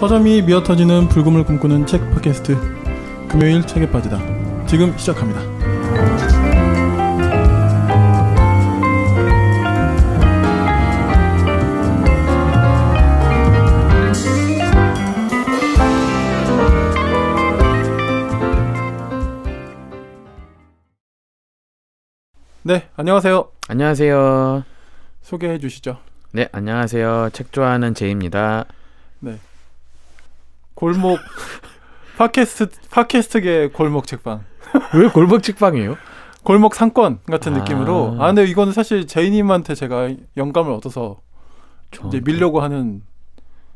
서점이 미어터지는 불금을 꿈꾸는 책 팟캐스트 금요일 책에 빠지다 지금 시작합니다. 네, 안녕하세요. 안녕하세요. 소개해 주시죠. 네, 안녕하세요. 책 좋아하는 제입니다. 네, 골목 팟캐스트 팟캐스트계 골목 책방. 왜 골목 책방이에요? 골목 상권 같은 아. 느낌으로. 아 근데 이거는 사실 제이님한테 제가 영감을 얻어서 저한테? 이제 밀려고 하는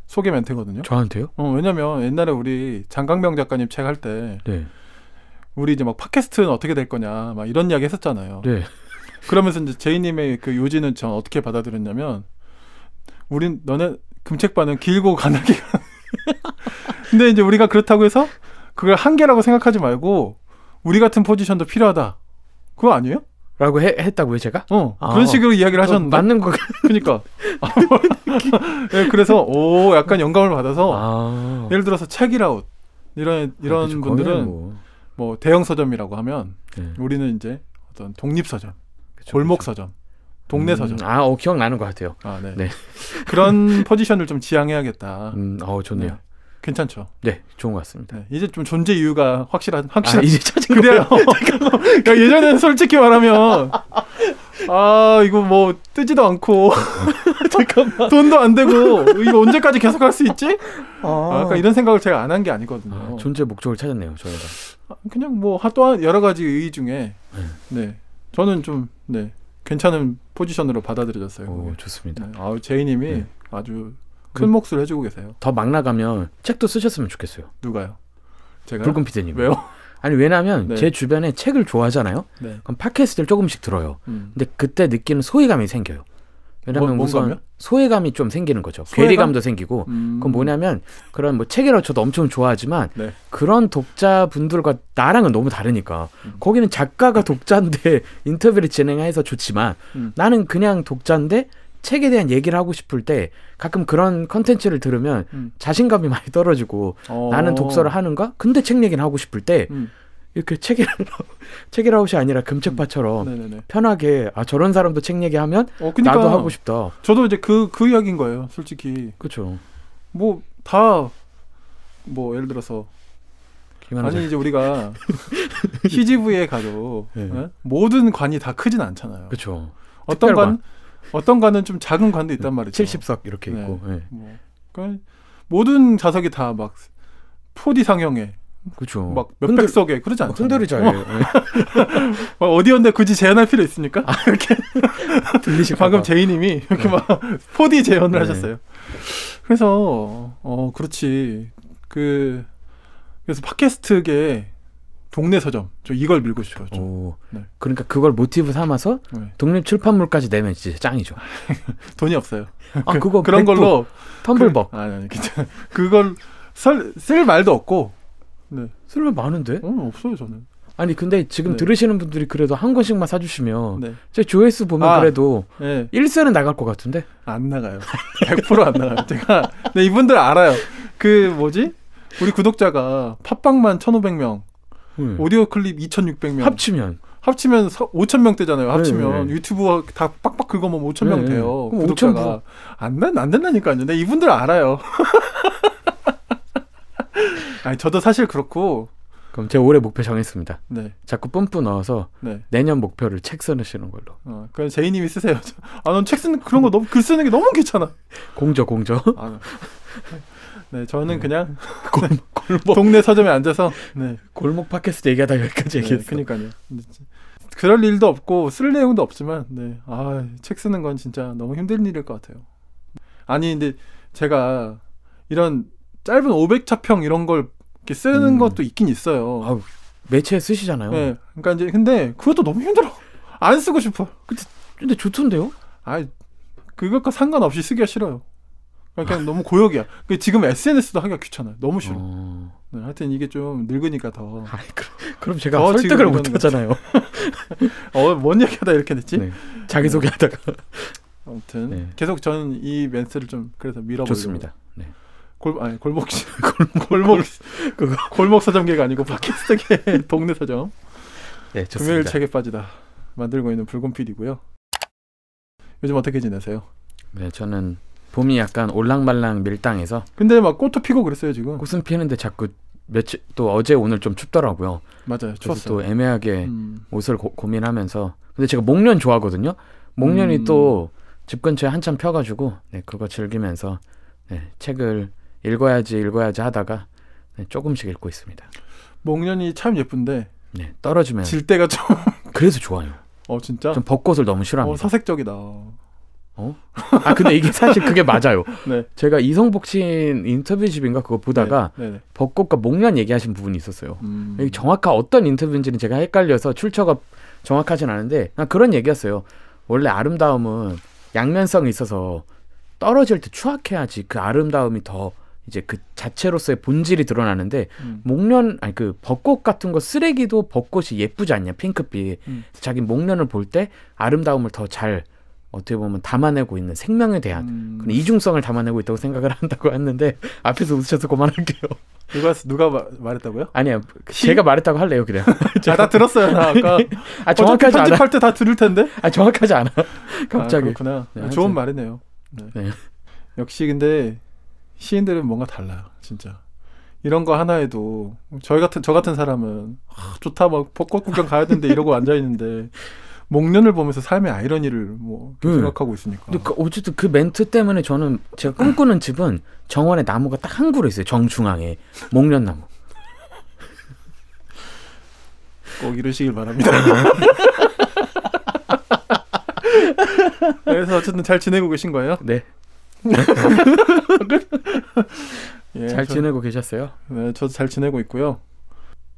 소개 멘트거든요. 저한테요? 어 왜냐면 옛날에 우리 장강명 작가님 책 할 때. 네. 우리 이제 막 팟캐스트는 어떻게 될 거냐 막 이런 이야기 했었잖아요. 네. 그러면서 이제 제이님의 그 요지는 전 어떻게 받아들였냐면 우린 너네 금책반은 길고 가늘게 근데 이제 우리가 그렇다고 해서 그걸 한계라고 생각하지 말고 우리 같은 포지션도 필요하다. 그거 아니에요? 라고 해, 했다고요, 제가? 어. 아, 그런 식으로 이야기를 어, 하셨는데. 맞는 거 그러니까. 네, 그래서 오, 약간 영감을 받아서 아. 예를 들어서 책이라웃 이런 이런 아, 분들은 뭐. 뭐. 대형 서점이라고 하면 네. 우리는 이제 어떤 독립 서점, 골목 서점, 동네 음, 서점. 아, 어, 기억나는 것 같아요. 아, 네. 네. 그런 포지션을 좀 지향해야겠다. 음, 어, 좋네요. 네. 괜찮죠. 네, 좋은 것 같습니다. 네, 이제 좀 존재 이유가 확실한 확실 아, 이제 찾은 그래요. 그러니 뭐, 그러니까 예전에는 솔직히 말하면 아 이거 뭐 뜨지도 않고 잠깐만 돈도 안 되고 이거 언제까지 계속 할 수 있지? 아, 약간 아, 그러니까 이런 생각을 제가 안 한 게 아니거든요. 아, 존재 목적을 찾았네요, 저희가. 아, 그냥 뭐 또 여러 가지 의의 중에 네, 네 저는 좀네 괜찮은 포지션으로 받아들여졌어요. 오, 좋습니다. 네, 아 제이님이 네. 아주 큰 몫을 해주고 계세요. 더 막 나가면 책도 쓰셨으면 좋겠어요. 누가요? 제가 불금 피디님. 왜요? 아니 왜냐하면 네. 제 주변에 책을 좋아하잖아요. 네. 그럼 팟캐스트를 조금씩 들어요. 음. 근데 그때 느끼는 소외감이 생겨요. 왜냐면 뭐, 우선 소외감이 좀 생기는 거죠. 소외감? 괴리감도 생기고 음. 그건 뭐냐면 그런 뭐 책이라 저도 엄청 좋아하지만 네. 그런 독자분들과 나랑은 너무 다르니까 음. 거기는 작가가 독자인데 인터뷰를 진행해서 좋지만 음. 나는 그냥 독자인데 책에 대한 얘기를 하고 싶을 때 가끔 그런 컨텐츠를 들으면 음. 자신감이 많이 떨어지고 어. 나는 독서를 하는가? 근데 책얘기는 하고 싶을 때 음. 이렇게 책이라고 책이라고이 아니라 금책파처럼 음. 편하게 아 저런 사람도 책 얘기하면 어, 그러니까 나도 하고 싶다. 저도 이제 그그 그 이야기인 거예요, 솔직히. 그렇죠. 뭐 다 뭐 예를 들어서 김한자. 아니 이제 우리가 CGV에 가도 네. 네? 모든 관이 다 크진 않잖아요. 그렇죠. 어떤 관관 어떤 관은 좀 작은 관도 있단 네, 말이죠. 70석 이렇게 네. 있고. 네. 뭐, 그러니까 모든 자석이 다 막 4D 상형에 그렇죠. 막 몇백 석에 그러지 않죠. 흔들이 잘해. 어. 네. 어 디였데 굳이 재현할 필요 있습니까? 아, 이렇게 들리시 방금 제이님이 이렇게 네. 막 4D 재현을 하셨어요. 그래서 어 그렇지 그 그래서 팟캐스트계 동네 서점 저 이걸 밀고 싶었죠. 네. 그러니까 그걸 모티브 삼아서 네. 독립 출판물까지 내면 진짜 짱이죠. 돈이 없어요. 아 그, 거 그런 걸로 텀블벅. 그, 아니 아니 괜찮아. 그걸 설, 쓸 말도 없고. 네. 쓸말 많은데? 어, 없어요 저는. 아니 근데 지금 네. 들으시는 분들이 그래도 한 권씩만 사주시면 네. 제 조회수 보면 아, 그래도 네. 1세는 나갈 것 같은데 안 나가요 100%안 나가요 제가 근 네, 이분들 알아요 그 뭐지 우리 구독자가 팟빵만 1500명 네. 오디오 클립 2,600명 합치면 합치면 5천 명대잖아요. 합치면 네, 유튜브 다 빡빡 긁어먹으면 5천 명 네, 네. 돼요. 구독자가 안안 안 된다니까요. 근데 이분들 알아요. 아니 저도 사실 그렇고 그럼 제 올해 목표 정했습니다. 네. 자꾸 뿜뿌 넣어서 네. 내년 목표를 책 쓰시는 걸로. 어, 그럼 제이님이 쓰세요. 아, 넌 책 쓰는 그런 거 너무 글 쓰는 게 너무 귀찮아. 공저 공저. 아, 네, 저는 네. 그냥 골, 골목 동네 서점에 앉아서 네. 골목 팟캐스트 얘기하다 여기까지 네, 얘기했어. 그러니까요. 그럴 일도 없고 쓸 내용도 없지만 네. 아, 책 쓰는 건 진짜 너무 힘든 일일 것 같아요. 아니 근데 제가 이런 짧은 500차 평 이런 걸 이렇게 쓰는 음. 것도 있긴 있어요. 아우, 매체에 쓰시잖아요. 네. 그러니까 이제 근데 그것도 너무 힘들어. 안 쓰고 싶어. 근데, 근데 좋던데요? 아, 그것과 상관없이 쓰기가 싫어요. 그냥 너무 고역이야. 그러니까 지금 SNS도 하기가 귀찮아요. 너무 싫어. 어... 네, 하여튼 이게 좀 늙으니까 더. 아, 그럼, 그럼 제가 더 설득을 못 하잖아요. 어, 뭔 얘기하다 이렇게 됐지? 네. 자기 소개하다가. 아무튼 네. 계속 저는 이 멘트를 좀 그래서 밀어보고 좋습니다. 네. 골 아니 골목 골목 골목 그거 골목 서점계가 아니고 팟캐스트계 동네 서점. 네, 좋습니다. 금일 책에 빠지다 만들고 있는 붉은 필이고요. 요즘 어떻게 지내세요? 네, 저는 봄이 약간 올랑말랑 밀당해서 근데 막 꽃도 피고 그랬어요 지금 꽃은 피는데 자꾸 며칠 또 어제 오늘 좀 춥더라고요. 맞아요. 추웠어요. 또 애매하게 음. 옷을 고, 민하면서 근데 제가 목련 좋아하거든요. 목련이 음. 또집 근처에 한참 펴가지고 네, 그거 즐기면서 네, 책을 읽어야지 읽어야지 하다가 네, 조금씩 읽고 있습니다. 목련이 참 예쁜데 네, 떨어지면 질 때가 좀 그래서 좋아요. 어 진짜? 좀 벚꽃을 너무 어, 싫어합니다. 어, 사색적이다. 어? 아 근데 이게 사실 그게 맞아요. 네. 제가 이성복신 인터뷰집인가 그거 보다가 네, 네. 네. 벚꽃과 목련 얘기하신 부분이 있었어요. 음. 정확한 어떤 인터뷰인지는 제가 헷갈려서 출처가 정확하진 않은데 그런 얘기였어요. 원래 아름다움은 양면성이 있어서 떨어질 때 추악해야지 그 아름다움이 더 이제 그 자체로서의 본질이 드러나는데 음. 목련 아니 그 벚꽃 같은 거 쓰레기도 벚꽃이 예쁘지 않냐 핑크빛 음. 자기 목련을 볼 때 아름다움을 더잘 어떻게 보면 담아내고 있는 생명에 대한 음... 그런 이중성을 담아내고 있다고 생각을 한다고 했는데 앞에서 웃으셔서 그만할게요. 누가 누가 마, 말했다고요? 아니요, 제가 말했다고 할래요 그냥. 제가... 아, 다 들었어요 나 아까. 아 정확하지 않아. 편집할 때 다 들을 텐데. 아 정확하지 않아. 아, 갑자기. 아, 그렇구나. 네, 아, 좋은 말이네요. 네. 네. 역시 근데 시인들은 뭔가 달라요 진짜. 이런 거 하나에도 저희 같은 저 같은 사람은 아, 좋다 막 벚꽃 구경 가야 되는데 이러고 앉아 있는데 목련을 보면서 삶의 아이러니를 뭐 네. 생각하고 있으니까. 근데 그 어쨌든 그 멘트 때문에 저는 제가 꿈꾸는 집은 정원에 나무가 딱 한 그루 있어요. 정중앙에 목련 나무. 꼭 이러시길 바랍니다. 그래서 어쨌든 잘 지내고 계신 거예요? 네. 예, 잘 저, 지내고 계셨어요? 네, 저도 잘 지내고 있고요.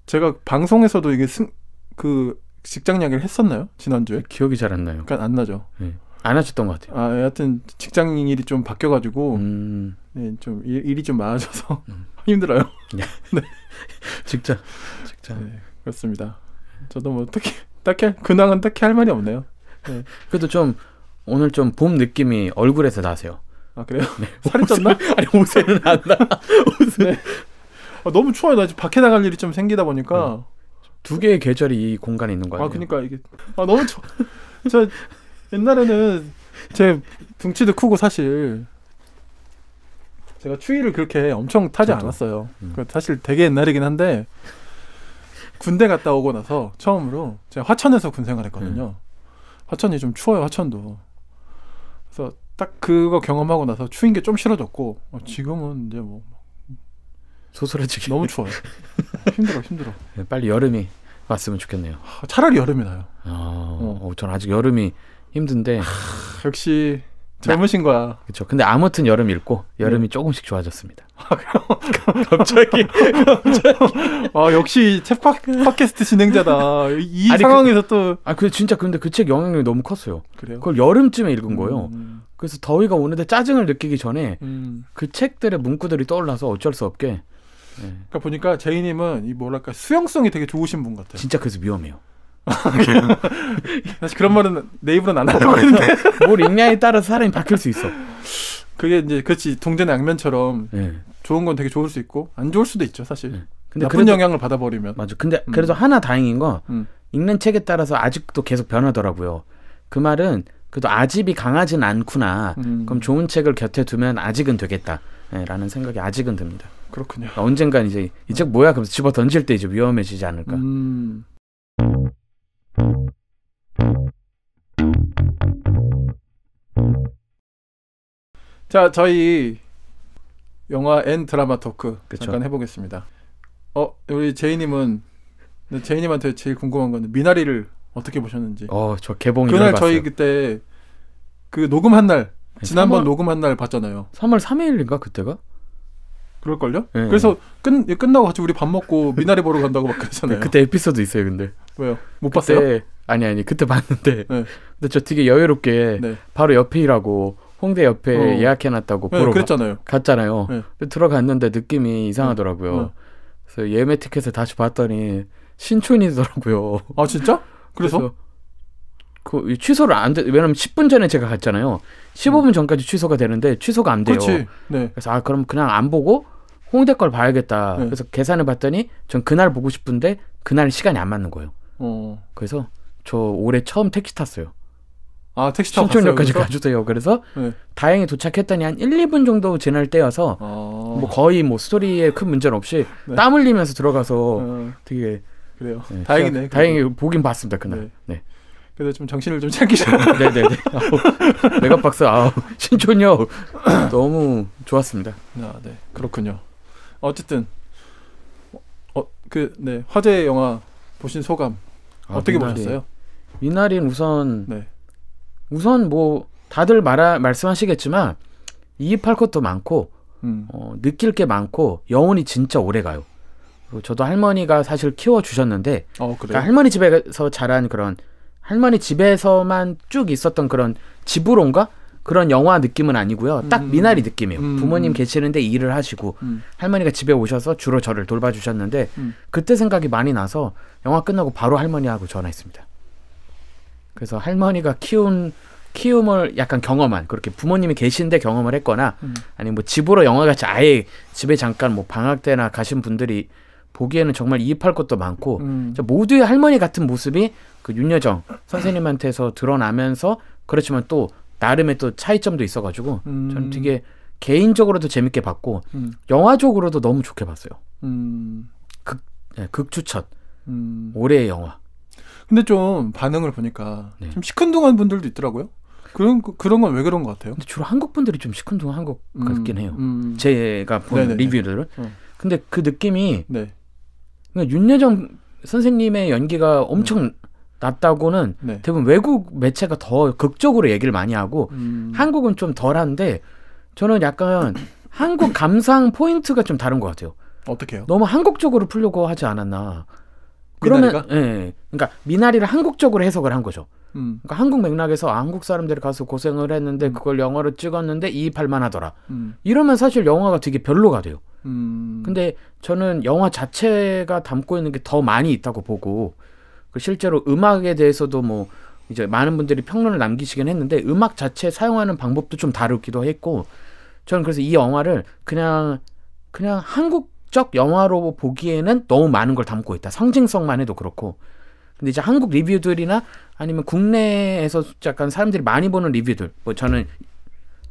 제가 방송에서도 이게 승, 그 직장 이야기를 했었나요? 지난주에? 기억이 잘 안 나요. 그러니까 안 나죠. 네. 안 하셨던 것 같아요. 아, 여하튼 직장 일이 좀 바뀌어가지고 음. 네, 좀 일, 이좀 많아져서 음. 힘들어요. 네. 네. 직장, 직장. 네, 그렇습니다. 저도 뭐 딱히 딱히 근황은 딱히 할 말이 없네요. 네. 그래도 좀 오늘 좀 봄 느낌이 얼굴에서 나세요. 아 그래요? 네. 살이 쪘나? 아니 옷에는 안 나. 옷은. 네. 아, 너무 추워요. 나 지금 밖에 나갈 일이 좀 생기다 보니까. 음. 두 개의 계절이 이 공간에 있는 거예요. 아, 그러니까 이게 아 너무 저, 저 옛날에는 제 둥치도 크고 사실 제가 추위를 그렇게 엄청 타지 저도. 않았어요. 음. 그러니까 사실 되게 옛날이긴 한데 군대 갔다 오고 나서 처음으로 제가 화천에서 군 생활했거든요. 음. 화천이 좀 추워요, 화천도. 그래서 딱 그거 경험하고 나서 추인 게좀 싫어졌고 어, 지금은 이제 뭐 소설라지게 너무 추워요. 힘들어 힘들어. 네, 빨리 여름이 왔으면 좋겠네요. 아, 차라리 여름이 나요. 아, 어. 어, 아직 여름이 힘든데. 하, 아, 역시 잘못인 거야. 그렇죠. 근데 아무튼 여름 읽고 여름이 네. 조금씩 좋아졌습니다. 아, 갑자기 아 역시 책 팟캐스트 진행자다. 이 아니, 그, 상황에서 그, 또 아, 그 진짜 근데 그 책 영향력이 너무 컸어요. 그래요? 그걸 여름쯤에 읽은 거예요. 음, 음. 그래서 더위가 오는데 짜증을 느끼기 전에 음. 그 책들의 문구들이 떠올라서 어쩔 수 없게 예. 그러니까 보니까 제이님은 이 뭐랄까 수용성이 되게 좋으신 분 같아요. 진짜 그래서 위험해요. 사실 그런 말은 내 입으로는 안 하려고 했는데 뭘 읽냐에 따라서 사람이 바뀔 수 있어. 그게 이제 그렇지 동전의 양면처럼 네. 좋은 건 되게 좋을 수 있고 안 좋을 수도 있죠 사실. 네. 근데 나쁜 그래도, 영향을 받아버리면. 맞아. 근데 음. 그래도 하나 다행인 거 음. 읽는 책에 따라서 아직도 계속 변하더라고요. 그 말은 그래도 아집이 강하진 않구나. 음. 그럼 좋은 책을 곁에 두면 아직은 되겠다. 라는 생각이 아직은 듭니다. 그렇군요. 그러니까 언젠간 이제 이 책 뭐야? 그러면서 집어 던질 때 이제 위험해지지 않을까. 음. 자, 저희 영화 N 드라마 토크 그쵸? 잠깐 해보겠습니다. 어, 우리 제이님은 제이님한테 제일 궁금한 건 미나리를 어떻게 보셨는지. 어, 저 개봉 그날 봤어요. 그때 그 녹음한 날 지난번 3월, 녹음한 날 봤잖아요. 3월 3일인가 그때가? 그럴걸요? 네. 그래서 끝 끝나고 같이 우리 밥 먹고 미나리 보러 간다고 막 그랬잖아요. 네, 그때 에피소드 있어요, 근데. 왜요? 못 그때, 봤어요? 아니 아니 그때 봤는데. 네. 근데 저 되게 여유롭게 네. 바로 옆이라고 홍대 옆에 어. 예약해놨다고 네, 보러 그랬잖아요. 가, 갔잖아요. 네. 들어갔는데 느낌이 이상하더라고요. 그래서 예매 티켓을 다시 봤더니 신촌이더라고요. 아 진짜? 그래서, 그래서 그 취소를 안 돼. 왜냐면 10분 전에 제가 갔잖아요. 15분 음. 전까지 취소가 되는데 취소가 안 돼요. 그치. 네. 그래서 아 그럼 그냥 안 보고 홍대 걸 봐야겠다. 네. 그래서 계산을 봤더니 전 그날 보고 싶은데 그날 시간이 안 맞는 거예요. 어. 그래서 저 올해 처음 택시 탔어요. 아, 택시 타고 신촌역까지 가주세요. 그래서 네. 다행히 도착했더니 한 1, 2분 정도 지날 때여서 어... 뭐 거의 뭐 스토리에 큰 문제는 없이 네. 땀 흘리면서 들어가서 어... 되게 그래요. 네, 다행이네. 다행히 보긴 봤습니다 그날. 네. 네. 그래서 좀 정신을 좀 챙기셔. 네네네. 아가박스아 신촌요 너무 좋았습니다. 아, 네 그렇군요. 어쨌든 어그네 화제 영화 보신 소감 아, 어떻게 미나리. 보셨어요? 미나리 우선 네. 우선 뭐 다들 말하, 말씀하시겠지만 이입할 것도 많고 음. 어, 느낄 게 많고 영혼이 진짜 오래 가요. 저도 할머니가 사실 키워 주셨는데 어, 그러니까 할머니 집에서 자란 그런 할머니 집에서만 쭉 있었던 그런 집으로인가 그런 영화 느낌은 아니고요. 딱 음. 미나리 느낌이에요. 음. 부모님 계시는데 일을 하시고 음. 할머니가 집에 오셔서 주로 저를 돌봐주셨는데 음. 그때 생각이 많이 나서 영화 끝나고 바로 할머니하고 전화했습니다. 그래서 할머니가 키운 키움을 약간 경험한 그렇게 부모님이 계신데 경험을 했거나 음. 아니면 뭐 집으로 영화같이 아예 집에 잠깐 뭐 방학 때나 가신 분들이 보기에는 정말 이입할 것도 많고 음. 모두의 할머니 같은 모습이 그 윤여정 선생님한테서 드러나면서 그렇지만 또 나름의 또 차이점도 있어가지고 음. 저는 되게 개인적으로도 재밌게 봤고 음. 영화적으로도 너무 좋게 봤어요. 음. 극 네, 극추천 음. 올해의 영화. 근데 좀 반응을 보니까 네. 좀 시큰둥한 분들도 있더라고요. 그런 그런 건 왜 그런 것 같아요? 근데 주로 한국 분들이 좀 시큰둥한 것 음. 같긴 해요. 제가 본 네네네. 리뷰들은. 어. 근데 그 느낌이 네. 그러니까 윤여정 선생님의 연기가 엄청 음. 낮다고는 네. 대부분 외국 매체가 더 극적으로 얘기를 많이 하고 음. 한국은 좀 덜한데 저는 약간 한국 감상 포인트가 좀 다른 것 같아요. 어떻게요? 너무 한국적으로 풀려고 하지 않았나. 그러면 미나리가? 예, 예. 그러니까 미나리를 한국적으로 해석을 한 거죠. 음. 그러니까 한국 맥락에서 아, 한국 사람들이 가서 고생을 했는데 음. 그걸 영화로 찍었는데 이입할 만하더라. 음. 이러면 사실 영화가 되게 별로가 돼요. 음. 근데 저는 영화 자체가 담고 있는 게 더 많이 있다고 보고 그 실제로 음악에 대해서도 뭐 이제 많은 분들이 평론을 남기시긴 했는데 음악 자체 사용하는 방법도 좀 다르기도 했고 저는 그래서 이 영화를 그냥 그냥 한국적 영화로 보기에는 너무 많은 걸 담고 있다. 상징성만 해도 그렇고. 근데 이제 한국 리뷰들이나 아니면 국내에서 약간 사람들이 많이 보는 리뷰들. 뭐 저는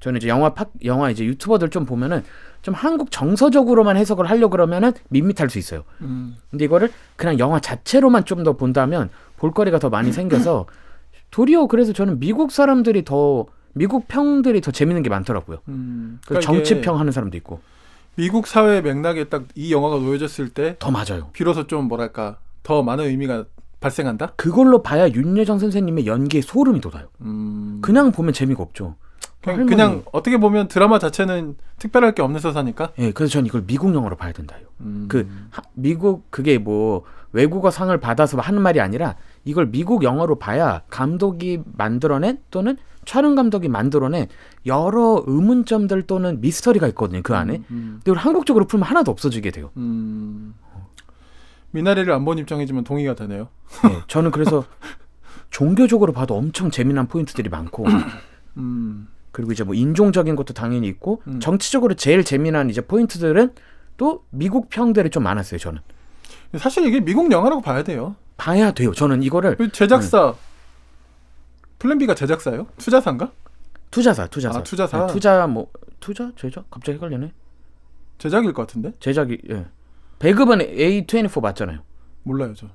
저는 이제 영화 팟 영화 이제 유튜버들 좀 보면은 좀 한국 정서적으로만 해석을 하려 고 그러면은 밋밋할 수 있어요. 음. 근데 이거를 그냥 영화 자체로만 좀 더 본다면 볼거리가 더 많이 생겨서 도리어 그래서 저는 미국 사람들이 더 미국 평들이 더 재밌는 게 많더라고요. 음. 그러니까 정치평 하는 사람도 있고. 미국 사회 맥락에 딱 이 영화가 놓여졌을 때 더 맞아요. 비로소 좀 뭐랄까 더 많은 의미가 발생한다. 그걸로 봐야 윤여정 선생님의 연기에 소름이 돋아요. 음... 그냥 보면 재미가 없죠. 그냥, 그냥, 어떻게 보면 드라마 자체는 특별할 게 없는 서사니까. 예, 그래서 전 이걸 미국 영어로 봐야 된다요. 음. 그 하, 미국 그게 뭐 외국어 상을 받아서 하는 말이 아니라 이걸 미국 영어로 봐야 감독이 만들어낸 또는 촬영 감독이 만들어낸 여러 의문점들 또는 미스터리가 있거든요 그 안에. 음, 음. 근데 한국적으로 풀면 하나도 없어지게 돼요. 음. 미나리를 안 본 입장이지만 동의가 되네요. 예, 저는 그래서 종교적으로 봐도 엄청 재미난 포인트들이 많고. 음. 그리고 이제 뭐 인종적인 것도 당연히 있고 음. 정치적으로 제일 재미난 이제 포인트들은 또 미국 평들이 좀 많았어요 저는. 사실 이게 미국 영화라고 봐야 돼요. 봐야 돼요. 저는 이거를 그 제작사 음. 플랜 비가제작사요 투자사인가? 투자사, 투자사. 아, 투자사. 네, 투자 뭐 투자 제작 갑자기 헷갈리네. 제작일 것 같은데? 제작이 예. 배급은 A24 맞잖아요. 몰라요, 저.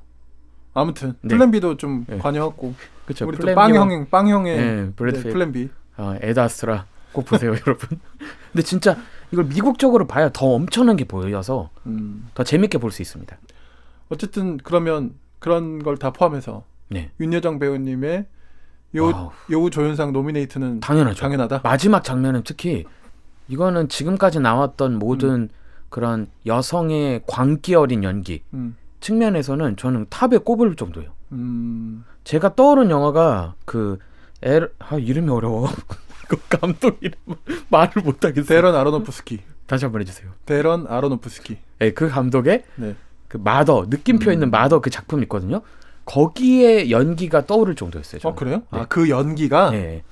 아무튼 플랜 비도좀 네. 예. 관여했고. 그쵸 우리 또빵 형형 빵 형의 예, 네, 플랜 비 어, 에다스트라 꼭 보세요 여러분. 근데 진짜 이걸 미국적으로 봐야 더 엄청난 게 보여서 음. 더 재밌게 볼 수 있습니다. 어쨌든 그러면 그런 걸 다 포함해서 네. 윤여정 배우님의 요, 여우 조연상 노미네이트는 당연하죠. 당연하다. 마지막 장면은 특히 이거는 지금까지 나왔던 모든 음. 그런 여성의 광기 어린 연기 음. 측면에서는 저는 탑에 꼽을 정도예요. 음. 제가 떠오른 영화가 그 에르 아 이름이 어려워. 그 감독 이름 말을 못 하겠어. 데런 아로노프스키. 다시 한 번 해주세요. 데런 아로노프스키. 네, 그 감독의 네. 그 마더 느낌표 음. 있는 마더 그 작품 있거든요. 거기에 연기가 떠오를 정도였어요. 저는. 어 그래요? 네. 아그 연기가. 네. 예, 예.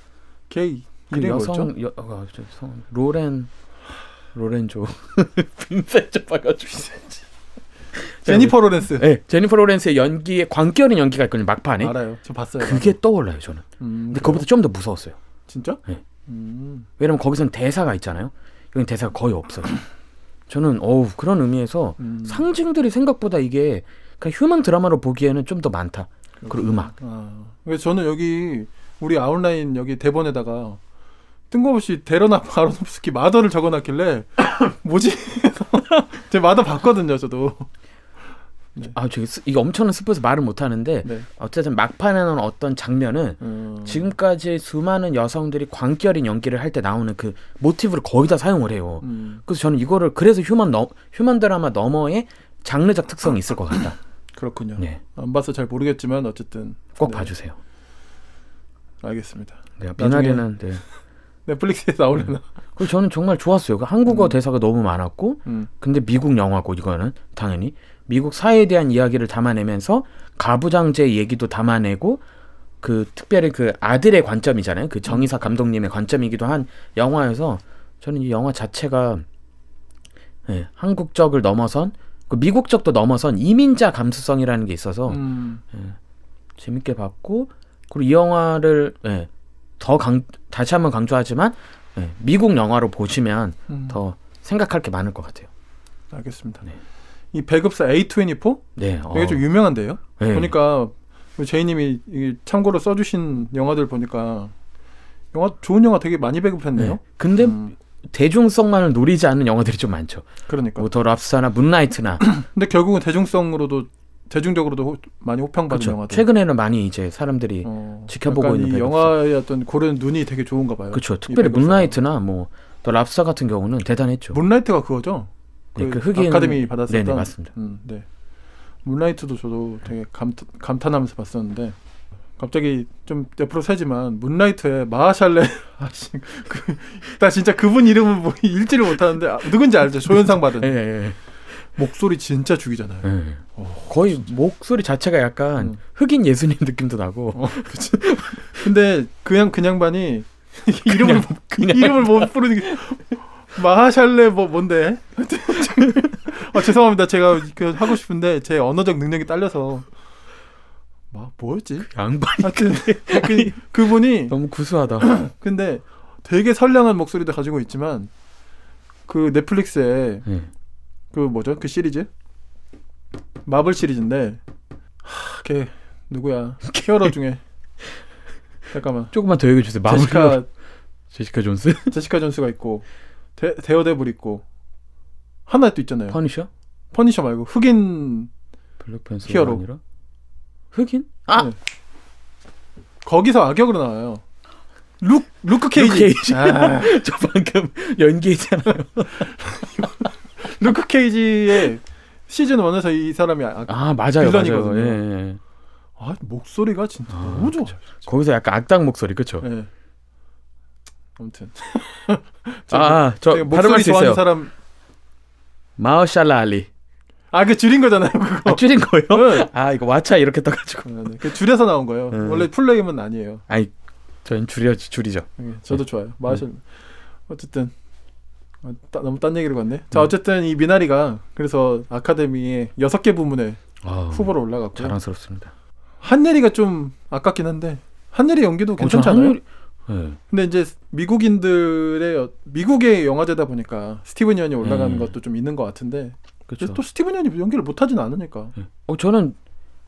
걔그 여성 여, 어, 성, 로렌 로렌조 빈센조 봐가지고 빈 제니퍼 로렌스. 네, 제니퍼 로렌스의 연기에 광기어린 연기가 있거든요. 막판에. 알아요. 저 봤어요. 그게 나도. 떠올라요, 저는. 음, 근데 그거보다 좀 더 무서웠어요. 진짜? 네. 음. 왜냐면 거기선 대사가 있잖아요. 여기 대사가 거의 없어요. 저는 어우 그런 의미에서 음. 상징들이 생각보다 이게 그냥 휴먼 드라마로 보기에는 좀 더 많다. 그리고 음악. 아. 왜 저는 여기 우리 아웃라인 여기 대본에다가 뜬금없이 데러나 바로노프스키 마더를 적어놨길래 뭐지? 제 마더 봤거든요 저도. 네. 아, 저기 이게 엄청난 스포에서 말을 못 하는데 네. 어쨌든 막판에 나온 어떤 장면은 음... 지금까지 수많은 여성들이 광결인 연기를 할 때 나오는 그 모티브를 거의 다 사용을 해요. 음... 그래서 저는 이거를 그래서 휴먼 너, 휴먼 드라마 너머에 장르적 특성이 있을 것 같다. 그렇군요. 네. 안 봐서 잘 모르겠지만 어쨌든 꼭 네. 봐주세요. 알겠습니다. 네, 미나리는 네. 넷플릭스에 나오려나? 그 저는 정말 좋았어요. 그 한국어 음. 대사가 너무 많았고, 음. 근데 미국 영화고 이거는 당연히 미국 사회에 대한 이야기를 담아내면서 가부장제 얘기도 담아내고 그 특별히 그 아들의 관점이잖아요. 그 정의사 감독님의 관점이기도 한 영화여서 저는 이 영화 자체가 예, 한국적을 넘어선 그 미국적도 넘어선 이민자 감수성이라는 게 있어서 음. 예, 재밌게 봤고 그리고 이 영화를 예, 더 강, 다시 한번 강조하지만 예, 미국 영화로 보시면 음. 더 생각할 게 많을 것 같아요. 알겠습니다. 네. 이 배급사 A24 네, 어. 이게 좀 어. 유명한데요. 네. 보니까 제이님이 참고로 써주신 영화들 보니까 영화 좋은 영화 되게 많이 배급했네요. 네. 근데 음. 대중성만을 노리지 않는 영화들이 좀 많죠. 그러니까 뭐 더 랍스타나 문나이트나. 근데 결국은 대중성으로도 대중적으로도 호, 많이 호평받은 그렇죠. 영화들. 최근에는 많이 이제 사람들이 어, 지켜보고 있는 이 영화의 어떤 고른 눈이 되게 좋은가 봐요. 그렇죠. 특별히 문나이트나 뭐 더 랍스타 같은 경우는 대단했죠. 문나이트가 그거죠. 네, 그 흑인 아카데미 받았었던 네네, 맞습니다. 음, 네. 문라이트도 저도 되게 감, 감탄하면서 봤었는데 갑자기 좀 옆으로 새지만 문라이트의 마하샬레 아씨 그나 진짜 그분 이름을뭐 읽지를 못하는데 아, 누군지 알죠 조연상 받은 예, 예, 예. 목소리 진짜 죽이잖아요. 예. 오, 예. 어, 거의 진짜. 목소리 자체가 약간 음. 흑인 예수님 느낌도 나고. 어, 근데 그 그 그냥 그냥 반이 이름을 그냥, 그냥 이름을 못 부르는 게 마하샬레 뭐 뭔데? 아, 죄송합니다. 제가 그 하고 싶은데 제 언어적 능력이 딸려서 막 뭐, 뭐였지? 그 양반이 하여튼 그, 그, 그분이 너무 구수하다. 근데 되게 선량한 목소리도 가지고 있지만 그 넷플릭스에 네. 그 뭐죠? 그 시리즈 마블 시리즈인데 하, 걔 누구야? 히어로 중에 잠깐만 조금만 더 얘기해 주세요. 마블 제시카 제시카 존스? 제시카 존스가 있고 데, 데어데블 있고 하나 또 있잖아요. 퍼니셔? 퍼니셔 말고 흑인 블랙팬서 히어로 아니라 흑인? 아 네. 거기서 악역으로 나와요. 룩 루크 케이지. 케이지. 아. 저 방금 연기했잖아요. 루크 케이지의 시즌 1에서 이 사람이 아, 아 맞아요, 맞아요. 예, 예, 예. 아 목소리가 진짜 아, 너무 좋아. 거기서 약간 악당 목소리 그렇죠? 아무튼 아저 발음할 수 있어요. 사람 마오샬라 리아그 줄인 거잖아요. 그거. 아, 줄인 거요? 네. 아 이거 와차 이렇게 떠가지고. 네, 네. 그 줄여서 나온 거예요. 음. 원래 풀네임은 아니에요. 아니 저는 줄여 줄이죠. 네, 저도 네. 좋아요. 네. 마오샬. 어쨌든 아, 따, 너무 딴 얘기를 갔네. 자 어쨌든 이 미나리가 그래서 아카데미에 여섯 개 부문에 아 후보로 올라갔고요. 자랑스럽습니다. 한예리가 좀 아깝긴 한데 한예리 연기도 어, 괜찮잖아요. 네. 근데 이제 미국인들의 어, 미국의 영화제다 보니까 스티븐 연이 올라가는 음. 것도 좀 있는 것 같은데 그렇죠. 또 스티븐 연이 연기를 못하진 않으니까. 네. 어 저는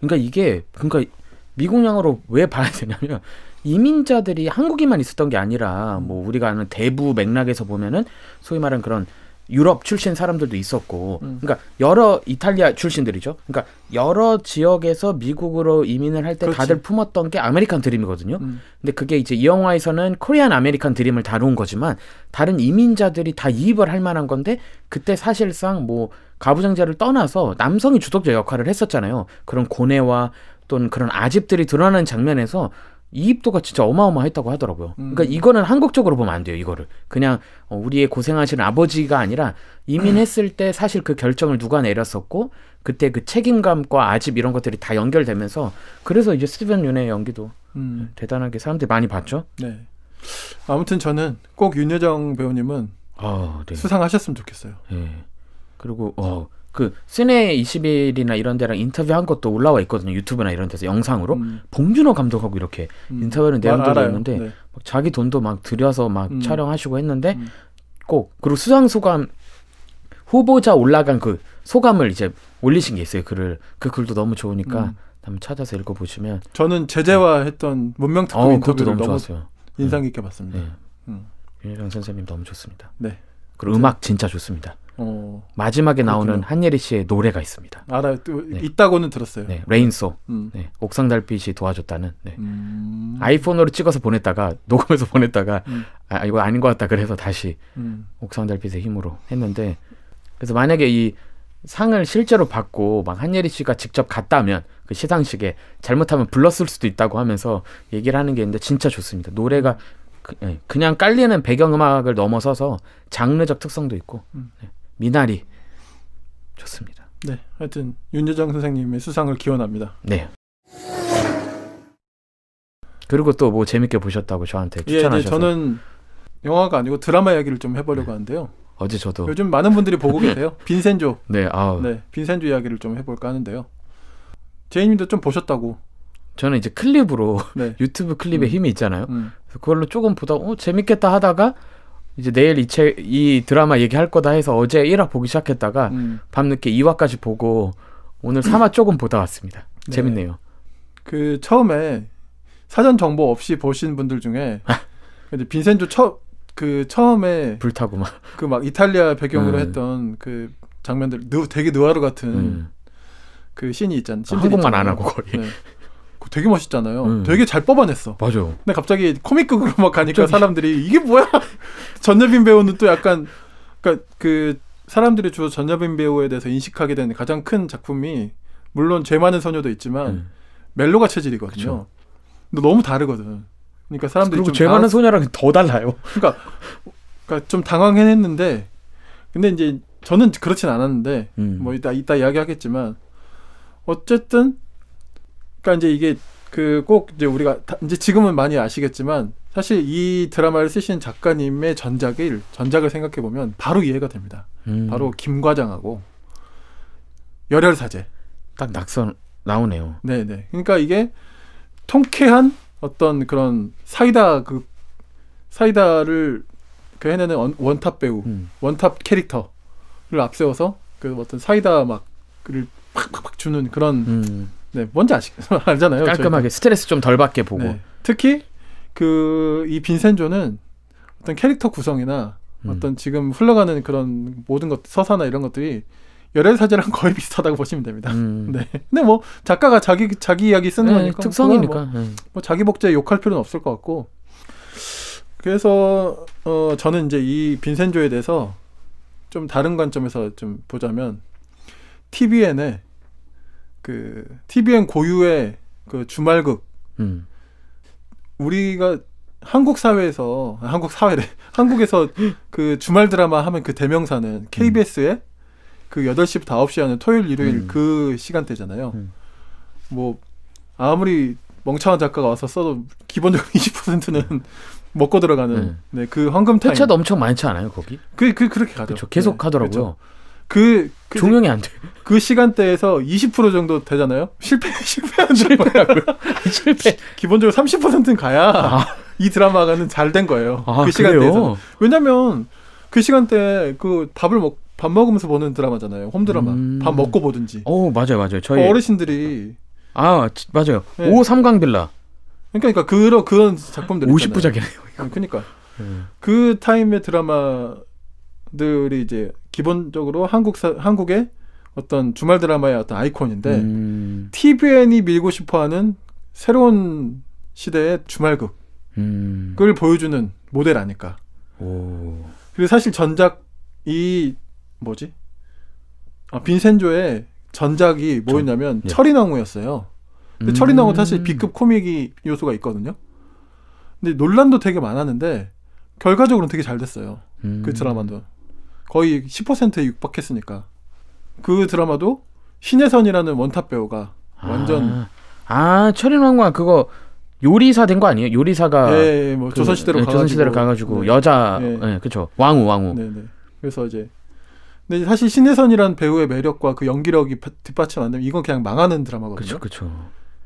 그러니까 이게 그러니까 미국 영화로 왜 봐야 되냐면 이민자들이 한국인만 있었던 게 아니라 뭐 우리가 아는 대부 맥락에서 보면은 소위 말하는 그런 유럽 출신 사람들도 있었고, 음. 그러니까 여러 이탈리아 출신들이죠. 그러니까 여러 지역에서 미국으로 이민을 할 때 다들 품었던 게 아메리칸 드림이거든요. 음. 근데 그게 이제 이 영화에서는 코리안 아메리칸 드림을 다룬 거지만 다른 이민자들이 다 이입을 할 만한 건데 그때 사실상 뭐 가부장제를 떠나서 남성이 주독적 역할을 했었잖아요. 그런 고뇌와 또는 그런 아집들이 드러나는 장면에서 이입도가 진짜 어마어마했다고 하더라고요. 음. 그러니까 이거는 한국적으로 보면 안 돼요. 이거를 그냥 어, 우리의 고생하시는 아버지가 아니라 이민했을 음. 때 사실 그 결정을 누가 내렸었고 그때 그 책임감과 아집 이런 것들이 다 연결되면서 그래서 이제 스티븐 윤의 연기도 음. 대단하게 사람들이 많이 봤죠. 네. 아무튼 저는 꼭 윤여정 배우님은 아, 네. 수상하셨으면 좋겠어요. 네. 그리고 어. 그 스네 21이나 이런 데랑 인터뷰한 것도 올라와 있거든요. 유튜브나 이런 데서 영상으로. 음. 봉준호 감독하고 이렇게 음. 인터뷰하는 아, 내용들이 있는데 네. 막 자기 돈도 막 들여서 막 음. 촬영하시고 했는데 음. 꼭 그리고 수상 소감 후보자 올라간 그 소감을 이제 올리신 게 있어요. 글을 그 글도 너무 좋으니까 음. 한번 찾아서 읽어 보시면 저는 제재와 했던 네. 문명 특급 어, 인터뷰도 너무, 좋았어요. 인상 네. 깊게 봤습니다. 네. 네. 음. 윤희선 선생님 너무 좋습니다. 네. 그리고 음악 진짜 좋습니다. 어. 마지막에 나오는 그렇군요. 한예리 씨의 노래가 있습니다. 알아 네. 있다고는 들었어요. 네, 레인소. 음. 네, 옥상 달빛이 도와줬다는. 네. 음. 아이폰으로 찍어서 보냈다가 녹음해서 보냈다가 음. 아 이거 아닌 것 같다 그래서 다시 음. 옥상 달빛의 힘으로 했는데 그래서 만약에 이 상을 실제로 받고 막 한예리 씨가 직접 갔다면 그 시상식에 잘못하면 불렀을 수도 있다고 하면서 얘기를 하는 게 있는데 진짜 좋습니다. 노래가 그, 네, 냥 깔리는 배경음악을 넘어서서 장르적 특성도 있고. 음. 네. 미나리 좋습니다. 네, 하여튼 윤여정 선생님의 수상을 기원합니다. 네. 그리고 또 뭐 재밌게 보셨다고 저한테 예, 추천하셔서 예, 예, 저는 영화가 아니고 드라마 이야기를 좀 해보려고 네. 하는데요. 어제 저도 요즘 많은 분들이 보고 계세요. 빈센조. 네, 아 네, 빈센조 이야기를 좀 해볼까 하는데요. 제이님도 좀 보셨다고. 저는 이제 클립으로 네. 유튜브 클립에 음. 힘이 있잖아요. 음. 그걸로 조금 보다 어 재밌겠다 하다가 이제 내일 이책이 드라마 얘기할 거다 해서 어제 1화 보기 시작했다가 음. 밤늦게 2화까지 보고 오늘 3화 조금 보다 왔습니다. 네. 재밌네요. 그 처음에 사전 정보 없이 보신 분들 중에 이데 아. 빈센조 처, 그 처음에 불타고막 그막 그 이탈리아 배경으로 음. 했던 그 장면들 되게 느와르 같은 음. 그신이있잖아 한국만 있잖아요. 안 하고 거의. 네. 되게 멋있잖아요. 음. 네. 되게 잘 뽑아냈어. 맞아. 근데 갑자기 코믹극으로 막 가니까 갑자기... 사람들이 이게 뭐야? 전여빈 배우는 또 약간 그러니까 그 사람들이 주로 전여빈 배우에 대해서 인식하게 되는 가장 큰 작품이 물론 죄 많은 소녀도 있지만 음. 멜로가 체질이거든요. 근데 너무 다르거든. 그러니까 사람들이 그리고 죄 많은 소녀랑 더 달라요. 그러니까 그러니까 좀 당황했는데 해 근데 이제 저는 그렇진 않았는데 음. 뭐 이따 이따 이야기하겠지만 어쨌든 그러니까 이제 이게 그 꼭 이제 우리가 이제 지금은 많이 아시겠지만 사실 이 드라마를 쓰신 작가님의 전작을 전작을 생각해 보면 바로 이해가 됩니다. 음. 바로 김과장하고 열혈 사제. 딱 낙선 나오네요. 네, 네. 그러니까 이게 통쾌한 어떤 그런 사이다 그 사이다를 그 해내는 원, 탑 배우, 음. 원탑 캐릭터를 앞세워서 그 어떤 사이다 막을 팍팍팍 주는 그런 음. 네, 뭔지 아시 알잖아요. 깔끔하게 저희도. 스트레스 좀 덜 받게 보고. 네. 특히 그 이 빈센조는 어떤 캐릭터 구성이나 음. 어떤 지금 흘러가는 그런 모든 것 서사나 이런 것들이 열애 사제랑 거의 비슷하다고 보시면 됩니다. 음. 네. 근데 뭐 작가가 자기 자기 이야기 쓰는 네, 거니까 특성이니까 뭐, 네. 뭐, 자기 복제 욕할 필요는 없을 것 같고. 그래서 어 저는 이제 이 빈센조에 대해서 좀 다른 관점에서 좀 보자면 TVN에 그 TVN 고유의 그 주말극 음. 우리가 한국 사회에서 한국 사회래 한국에서 그 주말 드라마 하면 그 대명사는 KBS의 음. 그 8시부터 9시 하는 토요일 일요일 음. 그 시간대잖아요. 음. 뭐 아무리 멍청한 작가가 와서 써도 기본적으로 20%는 먹고 들어가는 네. 네, 그 황금 타임. 회차도 엄청 많지 않아요, 거기? 그, 그, 그렇게 가죠. 그쵸, 계속 네, 하더라고요. 그쵸. 그렇죠. 그, 그 종영이 안 돼. 그 시간대에서 20% 정도 되잖아요. 실패 실패한 실패라고 실패. 기본적으로 30%는 가야 아. 이 드라마가는 잘 된 거예요. 아, 그 시간대에서. 왜냐면 그시간대그 밥을 먹, 밥 먹으면서 보는 드라마잖아요. 홈 드라마. 음... 밥 먹고 보든지. 어, 맞아요, 맞아요. 저희. 어르신들이. 아, 맞아요. 네. 오 삼강빌라. 그러니까, 그러니까 그런, 그런 작품들. 50부작이네요. 음, 그러니까. 네. 그 타임의 드라마 들이 이제 기본적으로 한국 사, 한국의 어떤 주말 드라마의 어떤 아이콘인데 음. TVN이 밀고 싶어하는 새로운 시대의 주말극을 음. 보여주는 모델 아닐까. 오. 그리고 사실 전작 이 뭐지? 아, 빈센조의 전작이 뭐였냐면 예. 철인왕후였어요. 근데 음. 철인왕후 사실 음. B급 코믹이 요소가 있거든요. 근데 논란도 되게 많았는데 결과적으로는 되게 잘 됐어요. 그 음. 그 드라마도. 거의 10%에 육박했으니까 그 드라마도 신혜선이라는 원탑 배우가 완전 아, 아 철인왕관 그거 요리사 된 거 아니에요? 요리사가 예, 예뭐 예, 그, 조선시대로 예, 가가지고, 조선시대로 가가지고 네. 여자 네. 예, 예 그렇죠 왕후 왕후 네네 네. 그래서 이제 근데 사실 신혜선이라는 배우의 매력과 그 연기력이 뒷받침 안 되면 이건 그냥 망하는 드라마거든요. 그렇죠.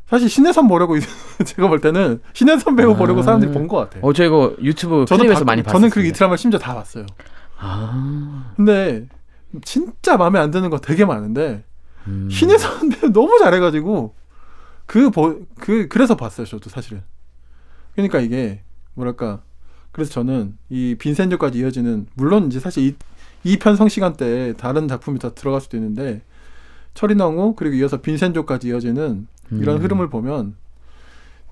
사실 신혜선 보려고 제가 볼 때는 신혜선 배우 아... 보려고 사람들이 본 것 같아요. 어제 이거 유튜브 저는 다, 많이 봤어요. 저는 그 이 드라마 심지어 다 봤어요. 아. 근데 진짜 마음에 안 드는 거 되게 많은데 음. 신의 선배 너무 잘해가지고 그, 버, 그 그래서 봤어요 저도 사실은 그러니까 이게 뭐랄까 그래서 저는 이 빈센조까지 이어지는 물론 이제 사실 이, 이 편성 시간대에 다른 작품이 다 들어갈 수도 있는데 철인왕후 그리고 이어서 빈센조까지 이어지는 이런 음. 흐름을 보면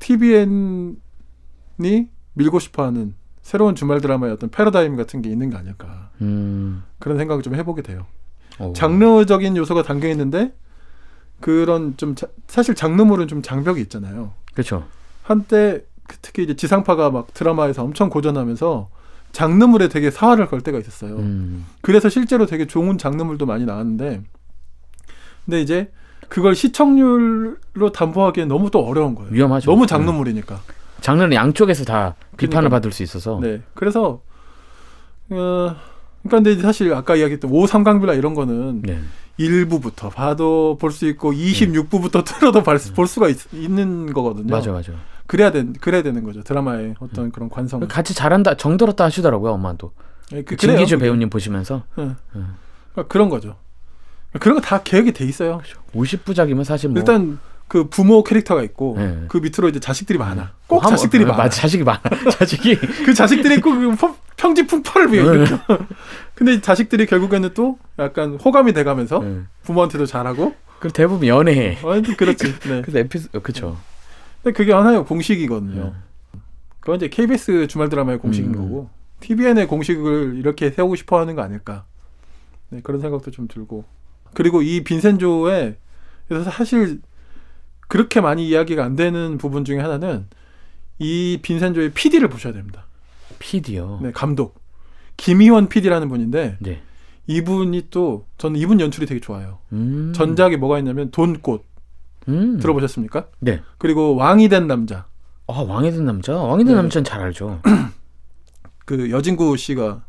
TVN이 밀고 싶어하는 새로운 주말 드라마의 어떤 패러다임 같은 게 있는 거 아닐까 음. 그런 생각을 좀 해보게 돼요. 오. 어. 장르적인 요소가 담겨 있는데 그런 좀 자, 사실 장르물은 좀 장벽이 있잖아요. 그렇죠. 한때 그 특히 이제 지상파가 막 드라마에서 엄청 고전하면서 장르물에 되게 사활을 걸 때가 있었어요. 음. 그래서 실제로 되게 좋은 장르물도 많이 나왔는데 근데 이제 그걸 시청률로 담보하기엔 너무 또 어려운 거예요. 위험하죠. 너무 네. 장르물이니까. 네. 장르는 양쪽에서 다 그러니까, 비판을 받을 수 있어서. 네. 그래서 어, 그러니까 근데 사실 아까 이야기했던 오삼강비라 이런 거는 네. 1부부터 봐도 볼 수 있고 26부부터 틀어도 네. 볼 수가 있, 는 거거든요. 맞아, 맞아. 그래야 된 그래야 되는 거죠. 드라마의 네. 어떤 그런 관성. 그 같이 잘한다 정들었다 하시더라고요, 엄마도. 네, 그, 김기주 그 배우님 보시면서. 네. 그 그런 거죠. 그런 거 다 계획이 돼 있어요. 50부작이면 그렇죠. 사실 뭐 일단 그 부모 캐릭터가 있고 네. 그 밑으로 이제 자식들이 많아. 네. 꼭 어, 자식들이 어, 많아. 자식이 많아. 자식이 그 자식들이 꼭 평지 풍파를 비워. 네. 근데 자식들이 결국에는 또 약간 호감이 돼가면서 네. 부모한테도 잘하고. 그 대부분 연애해. 어, 그렇지. 네. 그래 에피소 그렇죠. 근데 그게 하나의 공식이거든요. 네. 그건 이제 KBS 주말 드라마의 공식인 음. 거고 TVN의 공식을 이렇게 세우고 싶어하는 거 아닐까. 네, 그런 생각도 좀 들고. 그리고 이 빈센조의 그래서 사실 그렇게 많이 이야기가 안 되는 부분 중에 하나는 이 빈센조의 PD를 보셔야 됩니다. PD요. 네, 감독. 김희원 PD라는 분인데 네. 이분이 또 저는 이분 연출이 되게 좋아요. 음. 전작에 뭐가 있냐면 돈꽃 음. 들어보셨습니까? 네. 그리고 왕이 된 남자. 아 왕이 된 남자. 왕이 된 네. 남자는 잘 알죠. 그 여진구 씨가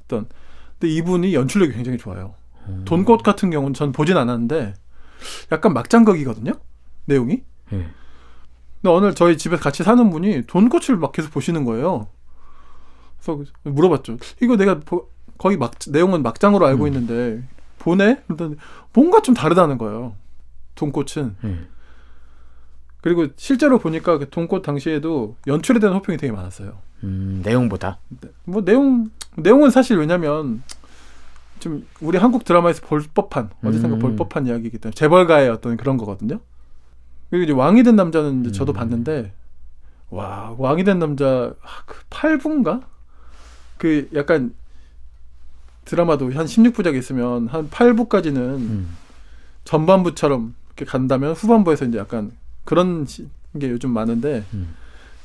했던 근데 이분이 연출력이 굉장히 좋아요. 음. 돈꽃 같은 경우는 전 보진 않았는데 약간 막장극이거든요. 내용이. 네. 근데 오늘 저희 집에 같이 사는 분이 돈코츠를 막 계속 보시는 거예요. 그래서 물어봤죠. 이거 내가 보, 거의 막 내용은 막장으로 알고 음. 있는데 보내? 그랬더니 뭔가 좀 다르다는 거예요. 돈코츠는. 음. 예. 그리고 실제로 보니까 그 돈꽃 당시에도 연출에 대한 호평이 되게 많았어요. 음, 내용보다. 네. 뭐 내용 내용은 사실 왜냐면 좀 우리 한국 드라마에서 볼 법한 어디선가 볼 음. 법한 이야기이기 때문에 재벌가의 어떤 그런 거거든요. 그리고 이제 왕이 된 남자는 이제 저도 음. 봤는데 와 왕이 된 남자 아, 그 8부인가 그 약간 드라마도 한 16부작 있으면 한 8부까지는 음. 전반부처럼 이렇게 간다면 후반부에서 이제 약간 그런 게 요즘 많은데 음.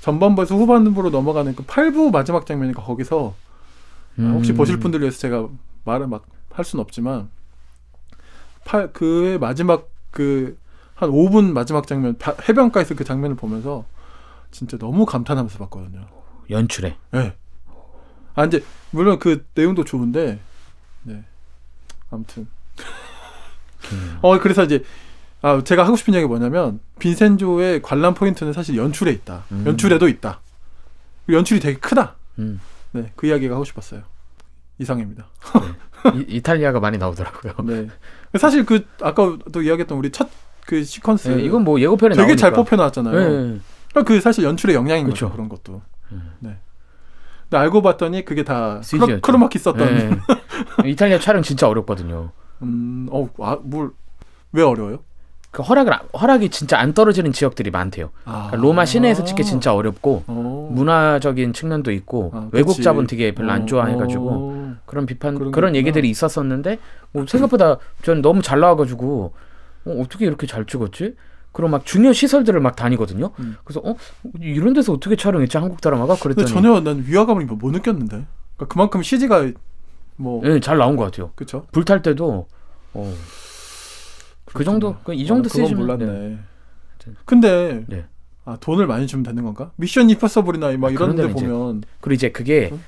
전반부에서 후반부로 넘어가는 그 8부 마지막 장면이니까 거기서 음. 혹시 보실 음. 분들 위해서 제가 말을 막할 수는 없지만 8, 그의 마지막 그한 5분 마지막 장면 해변가에서 그 장면을 보면서 진짜 너무 감탄하면서 봤거든요. 연출에. 네. 아 이제 물론 그 내용도 좋은데 네. 아무튼. 음. 어 그래서 이제 아 제가 하고 싶은 얘기 뭐냐면 빈센조의 관람 포인트는 사실 연출에 있다. 음. 연출에도 있다. 연출이 되게 크다. 음. 네, 그 이야기가 하고 싶었어요. 이상입니다. 네. 이, 이탈리아가 많이 나오더라고요. 네. 사실 그 아까 도 이야기했던 우리 첫그 시퀀스 네, 이건 뭐 예고편에 되게 나오니까. 잘 뽑혀놨잖아요. 네. 그 사실 연출의 영향인 그쵸. 거죠 그런 것도. 네. 근데 알고 봤더니 그게 다 크로, 크로마키 썼던. 이탈리아 촬영 진짜 어렵거든요. 음, 어, 아, 뭘, 왜어려요그 허락을 아, 허락이 진짜 안 떨어지는 지역들이 많대요. 아~ 그러니까 로마 시내에서 찍기 진짜 어렵고 어. 문화적인 측면도 있고 아, 외국 잡은 되게 별로 안 어. 좋아해가지고 그런 비판 그런, 그런 얘기들이 있었었는데 뭐 생각보다 전 너무 잘 나와가지고 어, 떻게 이렇게 잘 찍었지? 그런 막 중요 시설들을 막 다니거든요. 음. 그래서 어 이런 데서 어떻게 촬영했지 한국 드라마가 그랬더니 전혀 난 위화감을 뭐 못 느꼈는데. 그러니까 그만큼 CG가 뭐잘 예, 네, 나온 것 같아요. 그렇죠. 불탈 때도 어, 그 정도 그, 이 정도 아, 쓰시면 몰랐네. 네. 근데 네. 아 돈을 많이 주면 되는 건가? 미션 임파서블이나 막 아, 이런 데 보면 이제, 그리고 이제 그게 좀?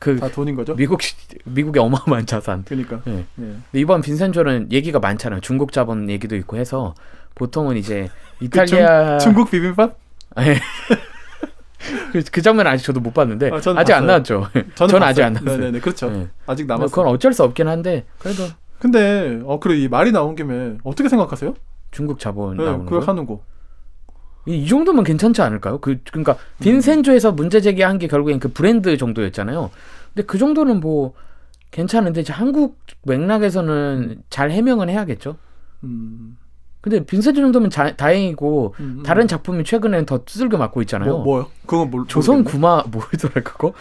그다 돈인 거죠? 미국 미국의 어마어마한 자산. 그러니까. 네. 네. 이번 빈센조는 얘기가 많잖아요. 중국 자본 얘기도 있고 해서 보통은 이제 이탈리아 그 중, 국 비빔밥? 네. 그, 그 장면 아직 저도 못 봤는데 아, 직안 나왔죠. 저는, 저는 아직 안 나왔어요. 네네네 그렇죠. 네. 아직 남았어. 그건 어쩔 수 없긴 한데 그래도. 근데 어 그래 이 말이 나온 김에 어떻게 생각하세요? 중국 자본 네, 나오는 거. 하는 거. 이 정도면 괜찮지 않을까요? 그 그러니까 빈센조에서 문제 제기한 게 결국엔 그 브랜드 정도였잖아요. 근데 그 정도는 뭐 괜찮은데 이제 한국 맥락에서는 잘 해명은 해야겠죠. 음. 근데 빈센조 정도면 자, 다행이고 음, 음. 다른 작품이 최근엔 더 두들겨 맞고 있잖아요. 뭐, 뭐요? 그건 뭘? 조선 구마 뭐더라 그거?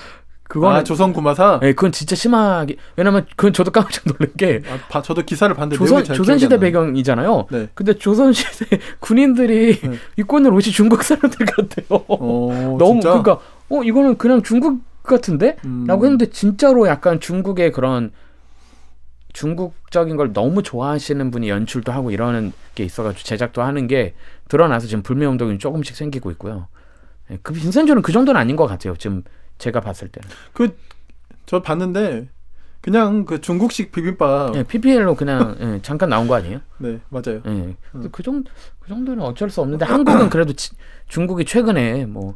그건 아, 조선 구마사. 예, 네, 그건 진짜 심하게. 왜냐면 그건 저도 깜짝 놀란 게. 아, 바, 저도 기사를 봤는데 조선 조선시대 배경이잖아요. 네. 근데 조선시대 군인들이 네. 입군을 옷이 중국 사람들 같아요. 어, 너무 진짜? 그러니까 어 이거는 그냥 중국 같은데?라고 음. 했는데 진짜로 약간 중국의 그런 중국적인 걸 너무 좋아하시는 분이 연출도 하고 이러는 게 있어가지고 제작도 하는 게 드러나서 지금 불매운동이 조금씩 생기고 있고요. 예, 그 빈센조는 그 정도는 아닌 것 같아요. 지금 제가 봤을 때는. 그저 봤는데 그냥 그 중국식 비빔밥. 네, PPL로 그냥 네, 잠깐 나온 거 아니에요? 네, 맞아요. 네. 음. 그 정도 그 정도는 어쩔 수 없는데 한국은 그래도 치, 중국이 최근에 뭐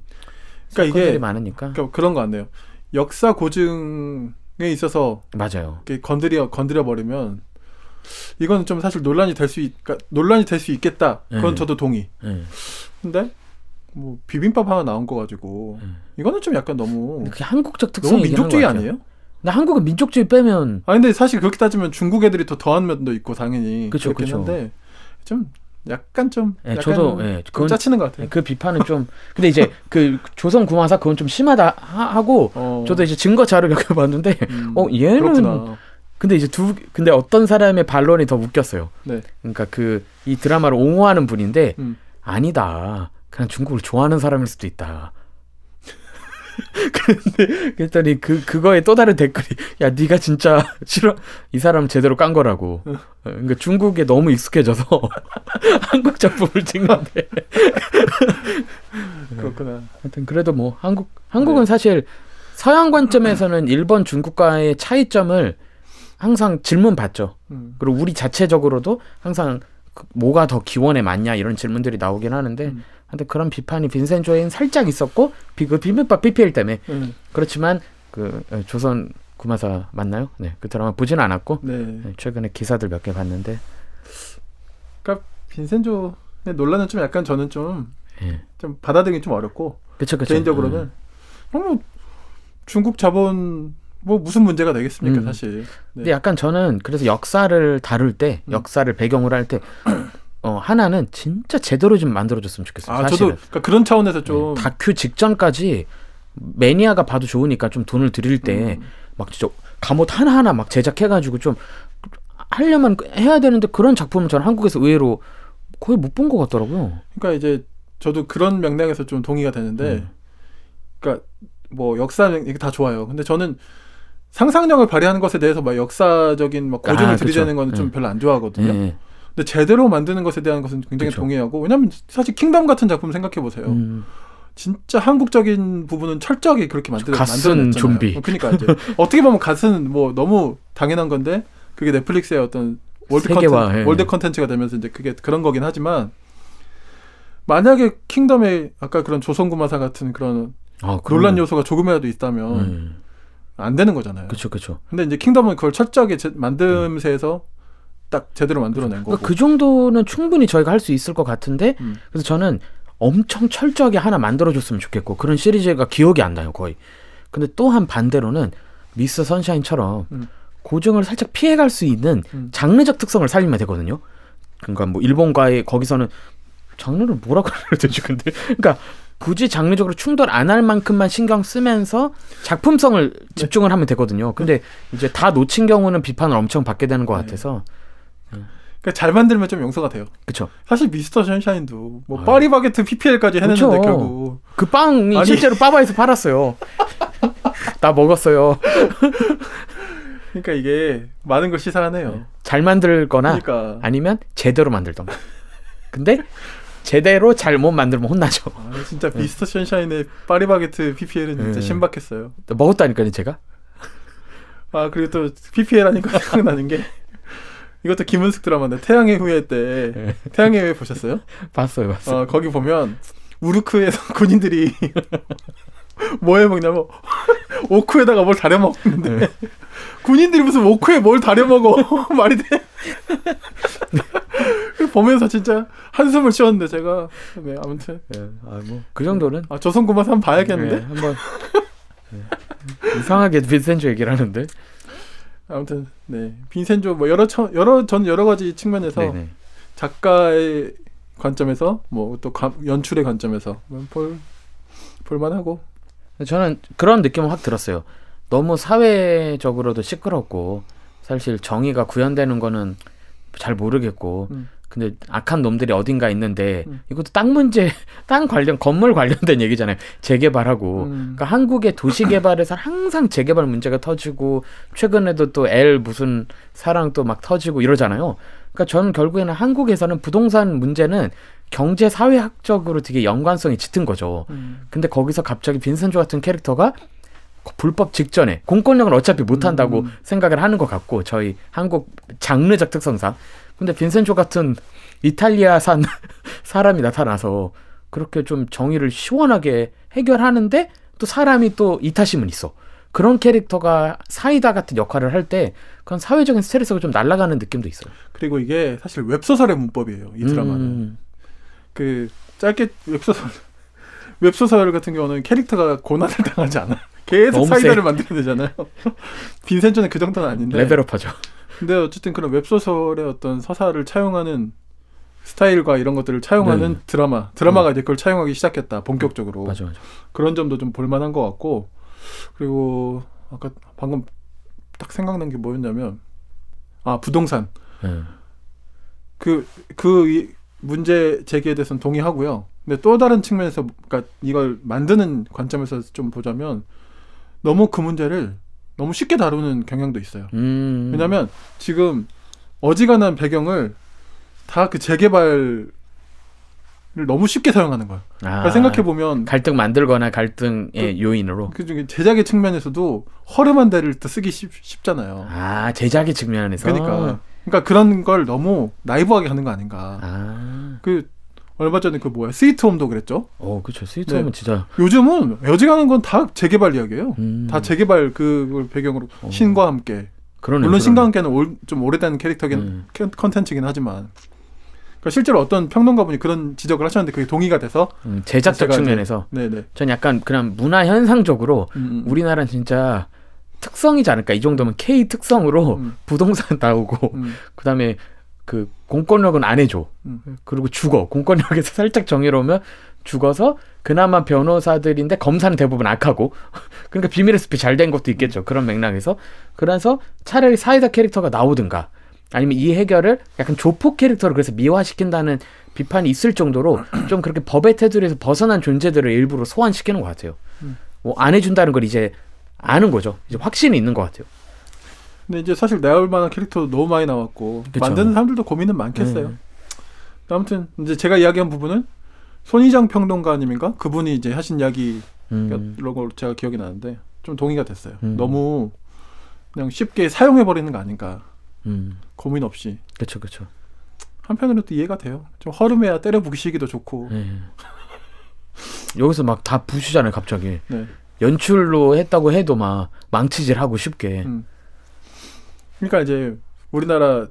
그러니까 이게 많으니까 그러니까 그런 거 같네요. 역사 고증에 있어서 맞아요. 건드려 건드려 버리면 이건 좀 사실 논란이 될 수 있, 그러니까 논란이 될 수 있겠다. 그건 네. 저도 동의. 네. 근데 뭐 비빔밥 하나 나온 거 가지고 음. 이거는 좀 약간 너무 그게 한국적 특성 너무 민족주의 아니에요? 나 한국은 민족주의 빼면 아 근데 사실 그렇게 따지면 중국 애들이 더 더한 면도 있고 당연히 그쵸, 그렇긴 그데좀 약간 좀 예, 약간 저도 예, 그건, 짜치는 것 같아요. 예, 그 비판은 좀 근데 이제 그 조선 구마사 그건 좀 심하다 하, 고 어. 저도 이제 증거 자료 몇개 봤는데 음, 어 얘는 그렇구나. 근데 이제 두 근데 어떤 사람의 반론이 더 웃겼어요. 네. 그러니까 그 이 드라마를 옹호하는 분인데 음. 아니다. 그냥 중국을 좋아하는 사람일 수도 있다. 그런데 그랬더니 그 그거에 또 다른 댓글이 야 네가 진짜 싫어 이 사람 제대로 깐 거라고. 어, 그러니까 중국에 너무 익숙해져서 한국 작품을 찍는데. 그렇구나. 하여튼 그래도 뭐 한국 한국은 네. 사실 서양 관점에서는 일본 중국과의 차이점을 항상 질문 받죠. 음. 그리고 우리 자체적으로도 항상 그 뭐가 더 기원에 맞냐 이런 질문들이 나오긴 하는데 음. 근데 그런 비판이 빈센조엔 살짝 있었고 비, 그 비빔밥 PPL 때문에 음. 그렇지만 그 예, 조선 구마사 맞나요? 네, 그 드라마 보진 않았고 네. 예, 최근에 기사들 몇 개 봤는데. 그러니까 빈센조의 논란은 좀 약간 저는 좀좀 네. 예. 받아들이기 좀 어렵고 그쵸, 그쵸. 개인적으로는 음. 뭐 중국 자본 뭐 무슨 문제가 되겠습니까 음. 사실. 네. 근데 약간 저는 그래서 역사를 다룰 때, 음. 역사를 배경으로 할때 어, 하나는 진짜 제대로 좀 만들어줬으면 좋겠어요. 아, 사실은. 저도 그러니까 그런 차원에서 네, 좀 네, 다큐 직전까지 매니아가 봐도 좋으니까 좀 돈을 드릴 때막 음. 진짜 감옷 하나 하나 막 제작해가지고 좀 하려면 해야 되는데 그런 작품은 저는 한국에서 의외로 거의 못 본 것 같더라고요. 그러니까 이제 저도 그런 맥락에서 좀 동의가 되는데, 음. 그러니까 뭐 역사 이게 다 좋아요. 근데 저는 상상력을 발휘하는 것에 대해서 막 역사적인 막 고전을 아, 그렇죠. 들이대는 거는 좀 음. 별로 안 좋아하거든요. 네. 네. 근데 제대로 만드는 것에 대한 것은 굉장히 그쵸. 동의하고 왜냐하면 사실 킹덤 같은 작품 생각해 보세요. 음. 진짜 한국적인 부분은 철저하게 그렇게 만들어 만들었잖아요. 어 좀비. 그러니까 이제 어떻게 보면 갓은 뭐 너무 당연한 건데 그게 넷플릭스의 어떤 월드 컨텐츠, 예. 월드 컨텐츠가 되면서 이제 그게 그런 거긴 하지만 만약에 킹덤의 아까 그런 조선구마사 같은 그런 아, 논란 요소가 조금이라도 있다면 음. 안 되는 거잖아요. 그렇죠, 그렇죠. 근데 이제 킹덤은 그걸 철저하게 제, 만듦새에서 음. 딱 제대로 만들어낸 그러니까 거고. 그 정도는 충분히 저희가 할 수 있을 것 같은데 음. 그래서 저는 엄청 철저하게 하나 만들어줬으면 좋겠고 그런 시리즈가 기억이 안 나요 거의. 근데 또 한 반대로는 미스 선샤인처럼 음. 고증을 살짝 피해갈 수 있는 음. 장르적 특성을 살리면 되거든요. 그러니까 뭐 일본과의 거기서는 장르를 뭐라 그래야 되지 근데 그러니까 굳이 장르적으로 충돌 안 할 만큼만 신경 쓰면서 작품성을 네. 집중을 하면 되거든요. 근데 이제 다 놓친 경우는 비판을 엄청 받게 되는 것 네. 같아서 그러니까 잘 만들면 좀 용서가 돼요. 그렇죠. 사실 미스터 션샤인도 뭐 아유. 파리바게트 PPL까지 해냈는데 그쵸. 결국 그 빵이 아니... 실제로 빠바에서 팔았어요. 나 먹었어요. 그러니까 이게 많은 걸 시사하네요. 네. 잘 만들거나 그러니까. 아니면 제대로 만들던가. 근데 제대로 잘못 만들면 혼나죠. 아, 진짜 네. 미스터 션샤인의 파리바게트 PPL은 진짜 음. 신박했어요. 먹었다니까요, 제가. 아, 그리고 또 PPL 하니까 생각나는 게 이것도 김은숙 드라마인데 태양의 후예 때 네. 태양의 후예 보셨어요? 봤어요, 봤어요. 어, 거기 보면 우르크에서 군인들이 뭐해 먹냐면 오크에다가 뭘 다려 먹는데 네. 군인들이 무슨 오크에 뭘 다려 먹어 말이 돼? 보면서 진짜 한숨을 쉬었는데 제가 네 아무튼 네, 아뭐그 정도는 아 조선고만 한번 봐야겠는데 네, 한번 네. 이상하게 빈센조 얘기를 하는데 아무튼 네 빈센조 뭐 여러 처, 여러 전 여러 가지 측면에서 네네. 네. 작가의 관점에서 뭐 또 연출의 관점에서 볼 볼만하고 저는 그런 느낌을확 들었어요. 너무 사회적으로도 시끄럽고 사실 정의가 구현되는 거는 잘 모르겠고 음. 근데 악한 놈들이 어딘가 있는데 음. 이것도 땅 문제, 땅 관련 건물 관련된 얘기잖아요. 재개발하고 음. 그러니까 한국의 도시 개발에서 항상 재개발 문제가 터지고 최근에도 또 L 무슨 사랑 또 막 터지고 이러잖아요. 그러니까 저는 결국에는 한국에서는 부동산 문제는 경제 사회학적으로 되게 연관성이 짙은 거죠. 음. 근데 거기서 갑자기 빈센조 같은 캐릭터가 불법 직전에 공권력을 어차피 못한다고 음. 생각을 하는 것 같고 저희 한국 장르적 특성상 근데 빈센조 같은 이탈리아산 사람이 나타나서 그렇게 좀 정의를 시원하게 해결하는데 또 사람이 또 이타심은 있어. 그런 캐릭터가 사이다 같은 역할을 할 때 그런 사회적인 스트레스가 좀 날아가는 느낌도 있어요. 그리고 이게 사실 웹소설의 문법이에요. 이 드라마는. 음. 그 짧게 웹소설 웹소설 같은 경우는 캐릭터가 고난을 당하지 않아. 계속 사이다를 만들어야 되잖아요. 빈센조는 그 정도는 아닌데. 레벨업하죠. 근데 어쨌든 그런 웹소설의 어떤 서사를 차용하는 스타일과 이런 것들을 차용하는 네. 드라마 드라마가 음. 이제 그걸 차용하기 시작했다 본격적으로 음. 맞아, 맞아. 그런 점도 좀 볼만한 것 같고 그리고 아까 방금 딱 생각난 게 뭐였냐면 아 부동산 그그 네. 그, 그 문제 제기에 대해서는 동의하고요 근데 또 다른 측면에서 그니까 이걸 만드는 관점에서 좀 보자면 너무 그 문제를 너무 쉽게 다루는 경향도 있어요. 음. 왜냐하면 지금 어지간한 배경을 다 그 재개발을 너무 쉽게 사용하는 거예요. 아, 그러니까 생각해 보면 갈등 만들거나 갈등의 그, 요인으로 그중에 제작의 측면에서도 허름한 데를 또 쓰기 쉽, 쉽잖아요. 아 제작의 측면에서 그러니까 그러니까 그런 걸 너무 나이브하게 하는 거 아닌가. 아. 그 얼마 전에 그 뭐야 스위트홈도 그랬죠. 어, 그렇죠. 스위트홈은 네. 진짜 요즘은 여지간는건 다 재개발 이야기예요. 음. 다 재개발 그걸 배경으로 어. 신과 함께. 그러네, 물론 신과 함께는 올, 좀 오래된 캐릭터긴 음. 컨텐츠긴 하지만. 그 실제로 어떤 평론가분이 그런 지적을 하셨는데 그게 동의가 돼서 음, 제작적 측면에서 네네. 전 약간 그냥 문화 현상적으로 음, 음, 음. 우리나라는 진짜 특성이지 않을까 이 정도면 K 특성으로 부동산 나오고 그다음에 그 공권력은 안 해줘. 음. 그리고 죽어. 공권력에서 살짝 정의로우면 죽어서 그나마 변호사들인데 검사는 대부분 악하고 그러니까 비밀의 숲이 잘 된 것도 있겠죠. 그런 맥락에서 그래서 차라리 사이다 캐릭터가 나오든가 아니면 이 해결을 약간 조폭 캐릭터를 그래서 미화시킨다는 비판이 있을 정도로 좀 그렇게 법의 테두리에서 벗어난 존재들을 일부러 소환시키는 것 같아요. 음. 뭐안 해준다는 걸 이제 아는 거죠. 이제 확신이 있는 것 같아요. 근데 이제 사실 나올 만한 캐릭터도 너무 많이 나왔고 그쵸. 만드는 사람들도 고민은 많겠어요. 네. 아무튼 이제 제가 이야기한 부분은 손희장 평론가님인가 그분이 이제 하신 이야기 음. 이런 걸 제가 기억이 나는데 좀 동의가 됐어요. 음. 너무 그냥 쉽게 사용해 버리는 거 아닌가 음. 고민 없이. 그렇죠, 그렇죠. 한편으로 또 이해가 돼요. 좀 허름해야 때려 부시기도 좋고. 네. 여기서 막 다 부시잖아요, 갑자기. 네. 연출로 했다고 해도 막 망치질하고 쉽게. 음. 그러니까 이제 우리나라는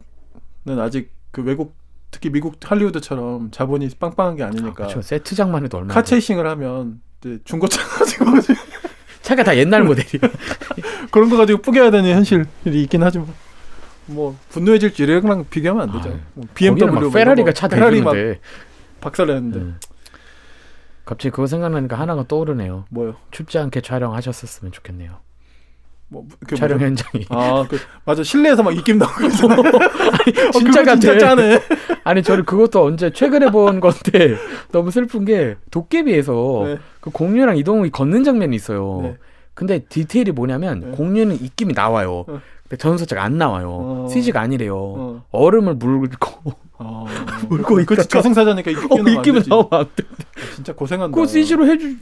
아직 그 외국 특히 미국 할리우드처럼 자본이 빵빵한 게 아니니까. 아, 그렇죠. 세트장만 해도 얼마. 카체이싱을 하면 이제 중고차 가지고 차가 다 옛날 모델이. 그런 거 가지고 뿌겨야 되는 현실이 있긴 하지만 뭐 분노의 질주 이랑 비교하면 안 되죠. 아, 뭐 BMW 뭐 페라리가 뭐 차 대주는데 박살냈는데. 음. 네. 갑자기 그거 생각나니까 하나가 떠오르네요. 뭐요? 춥지 않게 촬영하셨었으면 좋겠네요. 뭐, 뭐 촬영 현장이. 아, 그, 맞아. 실내에서 막 입김 나고 그래서. 진짜 짜네 아니, 저는 그것도 언제 최근에 본 건데 너무 슬픈 게 도깨비에서 네. 그 공유랑 이동욱이 걷는 장면이 있어요. 네. 근데 디테일이 뭐냐면 네. 공유는 입김이 나와요. 어. 근데 전선차안 나와요. CG가 어. 아니래요. 어. 얼음을 물고 어... 물고 이거 그 진짜 저승사자니까 입김 어, 안 돼. 진짜 고생한다. 그 CG로 해주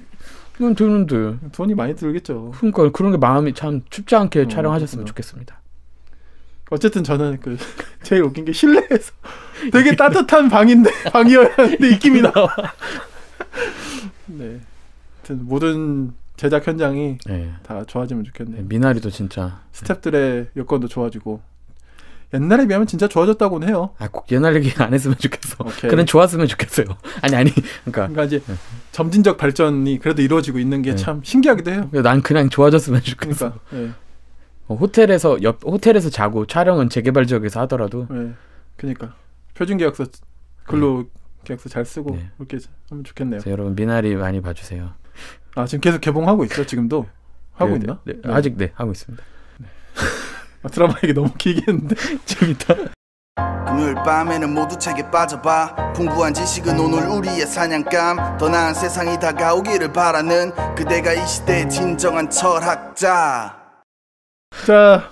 돈 드는데. 돈이 많이 들겠죠. 그러니까 그런 게 마음이 참 춥지 않게 어, 촬영하셨으면 그 좋겠습니다. 어쨌든 저는 그 제일 웃긴 게 실내에서 되게 따뜻한 방인데 방이어는데 입김이 나와. 네. 하여튼 모든 제작 현장이 네. 다 좋아지면 좋겠네요. 네, 미나리도 진짜 스탭들의 여건도 좋아지고 옛날에 비하면 진짜 좋아졌다고는 해요. 아, 꼭 옛날 얘기 안 했으면 좋겠어. 그런 좋았으면 좋겠어요. 아니 아니, 그러니까. 그러니까 이제 네. 점진적 발전이 그래도 이루어지고 있는 게참 네. 신기하기도 해요. 난 그냥 좋아졌으면 좋겠어. 그러니까, 네. 어, 호텔에서 옆 호텔에서 자고 촬영은 재개발 지역에서 하더라도. 네. 그러니까 표준 계약서 근로 네. 계약서 잘 쓰고 네. 이렇게 하면 좋겠네요. 여러분 미나리 많이 봐주세요. 아 지금 계속 개봉하고 있어 지금도 하고 네, 있나? 아직 네 하고 있습니다. 아, 드라마 얘기 너무 길게 했는데 재밌다. 금요일 밤에는 모두 책에 빠져봐 풍부한 지식은 오늘 우리의 사냥감 더 나은 세상이 다가오기를 바라는 그대가 이 시대의 진정한 철학자 자,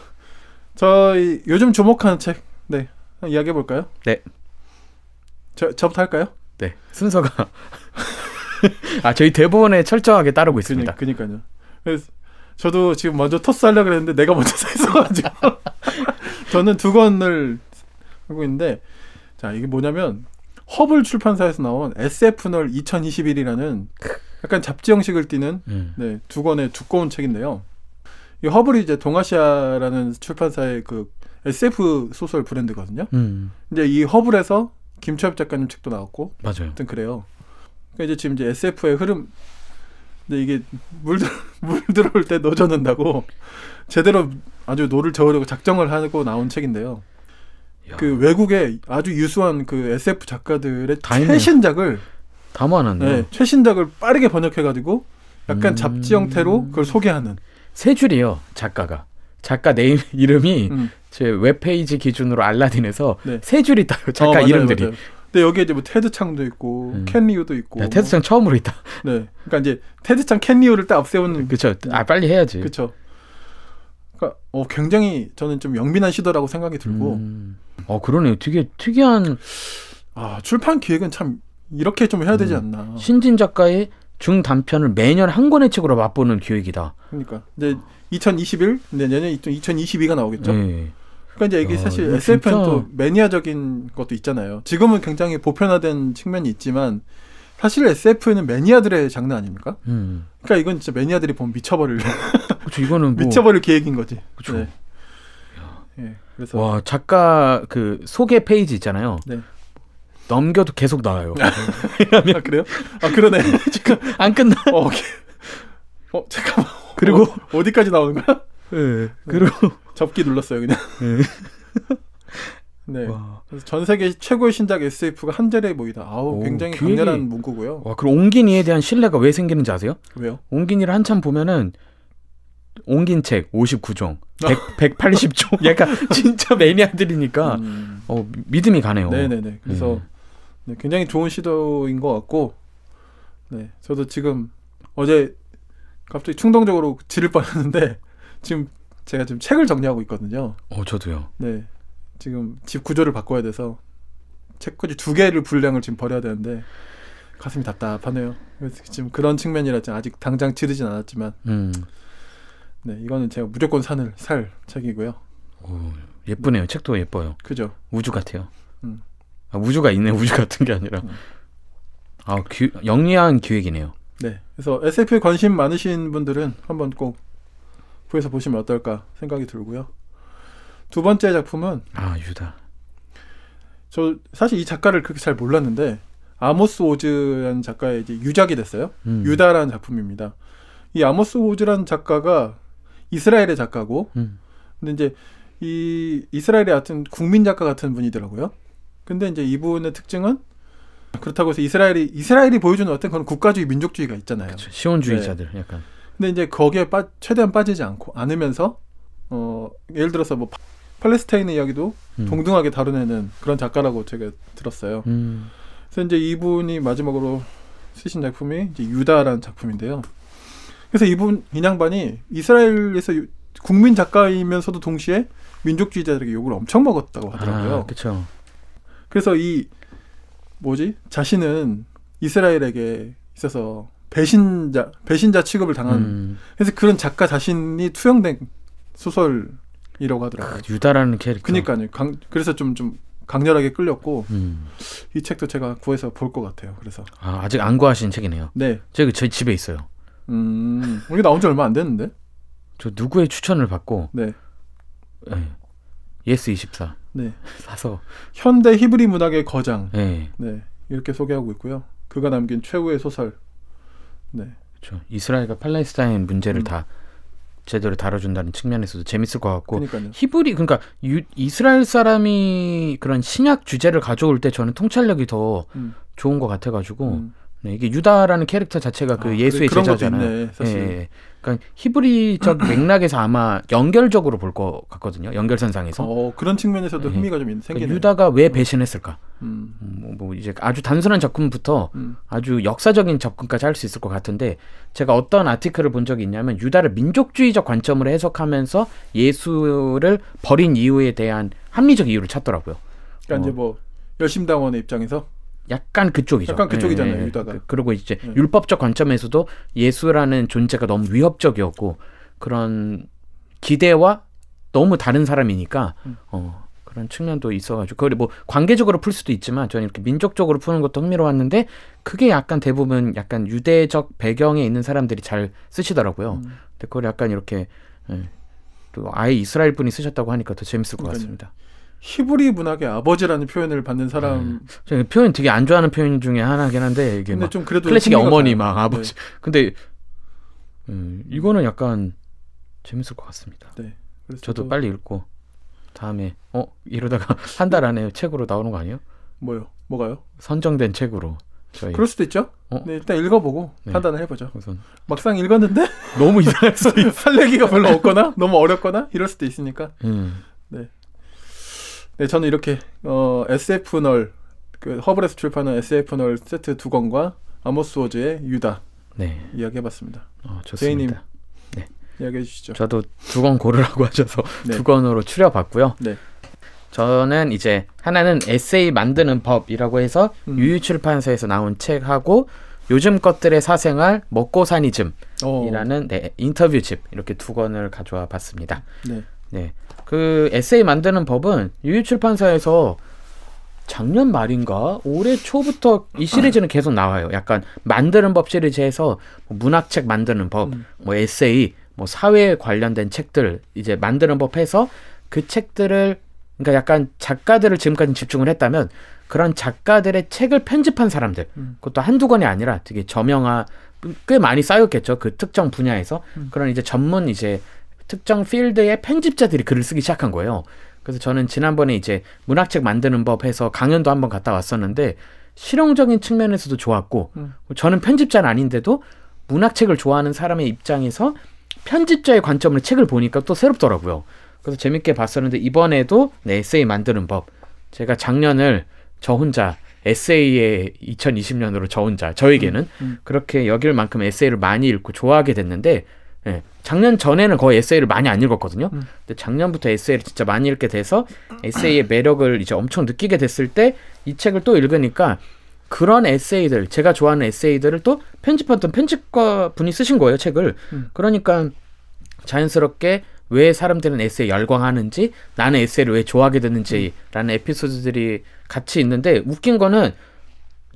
저희 요즘 주목하는 책, 네, 이야기해 볼까요? 네. 저 저부터 할까요? 네. 순서가 아 저희 대본에 철저하게 따르고 있습니다. 그니, 그니까요. 그래서 저도 지금 먼저 토스 하려 고 그랬는데 내가 먼저 사 있어가지고 저는 두 권을 하고 있는데 자 이게 뭐냐면 허블 출판사에서 나온 SF널 2021이라는 약간 잡지 형식을 띠는 음. 네, 두 권의 두꺼운 책인데요. 이 허블이 이제 동아시아라는 출판사의 그 SF 소설 브랜드거든요. 음. 이제 이 허블에서 김초엽 작가님 책도 나왔고, 맞아요. 그래요. 그러니까 이제 지금 이제 SF의 흐름 근데 이게 물, 물 들어올 때넣어져는다고 제대로 아주 노를 저으려고 작정을 하고 나온 책인데요. 야. 그 외국의 아주 유수한 그 SF 작가들의 다 최신작을 담아놨네. 네, 최신작을 빠르게 번역해가지고 약간 음... 잡지 형태로 그걸 소개하는. 세 줄이요 작가가 작가 네임 이름이 음. 제 웹페이지 기준으로 알라딘에서 네. 세 줄이 따요 어, 작가 어, 맞아요, 이름들이. 맞아요. 근데 여기에 이제 뭐 테드 창도 있고 음. 캔리우도 있고. 야, 뭐. 테드 창 처음으로 있다. 네. 그러니까 이제 테드 창 캔리우를 딱 앞세우는. 그렇죠. 아 빨리 해야지. 그렇죠. 그니까 어, 굉장히 저는 좀영민한 시도라고 생각이 들고. 음. 어 그러네요. 되게 특이한. 아 출판 기획은 참 이렇게 좀 해야 되지 음. 않나. 음. 신진 작가의 중 단편을 매년 한 권의 책으로 맛보는 기획이다. 그러니까 이제 2021, 네, 내년 2022가 나오겠죠. 네. 그러니까 이제 이게 야, 아, 사실 SF는 진짜... 또 매니아적인 것도 있잖아요. 지금은 굉장히 보편화된 측면이 있지만 사실 SF는 매니아들의 장르 아닙니까? 음. 그러니까 이건 진짜 매니아들이 보면 미쳐버릴. 그렇죠. 이거는 뭐... 미쳐버릴 계획인 거지. 그렇죠. 네. 네. 그래서 와 작가 그 소개 페이지 있잖아요. 네. 넘겨도 계속 나와요. 왜 아, 그래요? 아 그러네. 지금 안 끝나. 어, 오케이. 어 잠깐만. 그리고 어, 어디까지 나오는 거야? 예, 네. 그리고 접기 눌렀어요 그냥. 예. 네. 와. 그래서 전 세계 최고의 신작 SF가 한 자리에 모이다. 아우 오, 굉장히 그 강렬한 문구고요. 와, 그럼 옹기니에 대한 신뢰가 왜 생기는지 아세요? 왜요? 옹기니를 한참 보면은 옹긴 책 59종, 100, 180종. 약간 진짜 매니아들이니까 음. 어, 믿음이 가네요. 네, 네, 네. 그래서 네. 네, 굉장히 좋은 시도인 것 같고 네. 저도 지금 어제 갑자기 충동적으로 지를 뻔했는데 지금 제가 지금 책을 정리하고 있거든요. 어, 저도요. 네. 지금 집 구조를 바꿔야 돼서 책꽂이 두 개를 분량을 지금 버려야 되는데 가슴이 답답하네요. 그래서 지금 그런 측면이라 아직 당장 치르진 않았지만 음. 네, 이거는 제가 무조건 산을 살 책이고요. 오, 예쁘네요. 네. 책도 예뻐요. 그죠? 우주 같아요. 음. 아, 우주가 있네. 우주 같은 게 아니라. 음. 아, 귀, 영리한 기획이네요. 네. 그래서 SF에 관심 많으신 분들은 한번 꼭 구해서 보시면 어떨까 생각이 들고요. 두 번째 작품은 아 유다. 저 사실 이 작가를 그렇게 잘 몰랐는데 아모스 오즈라는 작가의 이제 유작이 됐어요. 음. 유다라는 작품입니다. 이 아모스 오즈라는 작가가 이스라엘의 작가고, 음. 근데 이제 이 이스라엘의 같은 국민 작가 같은 분이더라고요. 근데 이제 이분의 특징은 그렇다고 해서 이스라엘이 이스라엘이 보여주는 어떤 그런 국가주의 민족주의가 있잖아요. 그쵸, 시온주의자들 네. 약간. 근데 이제 거기에 빠, 최대한 빠지지 않고 않으면서 어 예를 들어서 뭐 파, 팔레스타인의 이야기도 음. 동등하게 다루는 그런 작가라고 제가 들었어요. 음. 그래서 이제 이분이 마지막으로 쓰신 작품이 이제 유다라는 작품인데요. 그래서 이분 인양반이 이스라엘에서 유, 국민 작가이면서도 동시에 민족주의자들에게 욕을 엄청 먹었다고 하더라고요. 아, 그렇죠. 그래서 이 뭐지 자신은 이스라엘에게 있어서 배신자 배신자 취급을 당한 음. 그래서 그런 작가 자신이 투영된 소설이라고 하더라고요. 그 유다라는 캐릭터. 그니까요. 강, 그래서 좀 좀 강렬하게 끌렸고 음. 이 책도 제가 구해서 볼 것 같아요. 그래서 아, 아직 안 구하신 책이네요. 네. 제가 저희 그, 집에 있어요. 음. 이게 나온 지 얼마 안 됐는데. 저 누구의 추천을 받고 네. 네. 예스 24. 네. 사서 현대 히브리 문학의 거장. 네. 네. 이렇게 소개하고 있고요. 그가 남긴 최후의 소설 네. 그렇죠. 이스라엘과 팔레스타인 문제를 음. 다 제대로 다뤄준다는 측면에서도 재밌을 것 같고 그러니까요. 히브리 그러니까 유, 이스라엘 사람이 그런 신약 주제를 가져올 때 저는 통찰력이 더 음. 좋은 것 같아가지고 음. 네, 이게 유다라는 캐릭터 자체가 그 아, 예수의 그래, 제자잖아요. 있 사실. 예, 예, 그러니까 히브리적 맥락에서 아마 연결적으로 볼 것 같거든요. 연결선상에서. 어, 그런 측면에서도 예. 흥미가 좀 그러니까 생기네요. 그러니까 유다가 왜 음. 배신했을까? 음. 음. 뭐, 뭐, 이제 아주 단순한 접근부터 음. 아주 역사적인 접근까지 할 수 있을 것 같은데 제가 어떤 아티클을 본 적이 있냐면 유다를 민족주의적 관점으로 해석하면서 예수를 버린 이유에 대한 합리적 이유를 찾더라고요. 그러니까 어. 이제 뭐 열심당원의 입장에서 약간 그쪽이죠. 약간 그쪽이잖아요. 예, 예, 예. 유다가. 그, 그리고 이제 율법적 관점에서도 예수라는 존재가 너무 위협적이었고 그런 기대와 너무 다른 사람이니까 음. 어, 그런 측면도 있어가지고 그걸 뭐 관계적으로 풀 수도 있지만 저는 이렇게 민족적으로 푸는 것도 흥미로웠는데 그게 약간 대부분 약간 유대적 배경에 있는 사람들이 잘 쓰시더라고요. 음. 근데 그걸 약간 이렇게 예, 또 아예 이스라엘 분이 쓰셨다고 하니까 더 재밌을 것 그러니까요. 같습니다. 히브리 문학의 아버지라는 표현을 받는 사람. 네. 표현 되게 안 좋아하는 표현 중에 하나긴 한데 이게 막 클래식의 어머니 막 네. 아버지. 근데 음, 이거는 약간 재밌을 것 같습니다. 네. 저도 빨리 읽고 다음에 어 이러다가 한 달 안에 책으로 나오는 거 아니에요? 뭐요? 뭐가요? 선정된 책으로. 저희... 그럴 수도 있죠. 어? 네, 일단 읽어보고 네. 판단을 해보죠. 우선 막상 읽었는데 너무 이상할 수도 있... 할기가 별로 없거나 너무 어렵거나 이럴 수도 있으니까. 음. 네, 저는 이렇게 어, SF 널그 허블에서 출판한 SF 널 세트 두 권과 아모스 워즈의 유다 네. 이야기해봤습니다. 어, 좋습니다. 네. 이야기해 주시죠. 저도 두 권 고르라고 하셔서 네. 두 권으로 추려봤고요. 네. 저는 이제 하나는 에세이 만드는 법이라고 해서 음. 유유출판사에서 나온 책하고 요즘 것들의 사생활 먹고 사니즘이라는 네, 인터뷰집 이렇게 두 권을 가져와 봤습니다. 네. 네. 그 에세이 만드는 법은 유유출판사에서 작년 말인가 올해 초부터 이 시리즈는 계속 나와요. 약간 만드는 법 시리즈에서 뭐 문학책 만드는 법, 음. 뭐 에세이, 뭐 사회에 관련된 책들 이제 만드는 법 해서 그 책들을 그러니까 약간 작가들을 지금까지 집중을 했다면 그런 작가들의 책을 편집한 사람들 음. 그것도 한두 권이 아니라 되게 저명화 꽤 많이 쌓였겠죠 그 특정 분야에서 음. 그런 이제 전문 이제 특정 필드의 편집자들이 글을 쓰기 시작한 거예요. 그래서 저는 지난번에 이제 문학책 만드는 법 해서 강연도 한번 갔다 왔었는데 실용적인 측면에서도 좋았고 음. 저는 편집자는 아닌데도 문학책을 좋아하는 사람의 입장에서 편집자의 관점으로 책을 보니까 또 새롭더라고요. 그래서 재밌게 봤었는데 이번에도 네, 에세이 만드는 법 제가 작년을 저 혼자 에세이의 2020년으로 저 혼자 저에게는 음, 음. 그렇게 여길 만큼 에세이를 많이 읽고 좋아하게 됐는데 예. 작년 전에는 거의 에세이를 많이 안 읽었거든요. 음. 근데 작년부터 에세이를 진짜 많이 읽게 돼서 에세이의 매력을 이제 엄청 느끼게 됐을 때 이 책을 또 읽으니까 그런 에세이들, 제가 좋아하는 에세이들을 또 편집했던 편집가 분이 쓰신 거예요, 책을. 음. 그러니까 자연스럽게 왜 사람들은 에세이 열광하는지, 나는 에세이를 왜 좋아하게 되는지라는 음. 에피소드들이 같이 있는데 웃긴 거는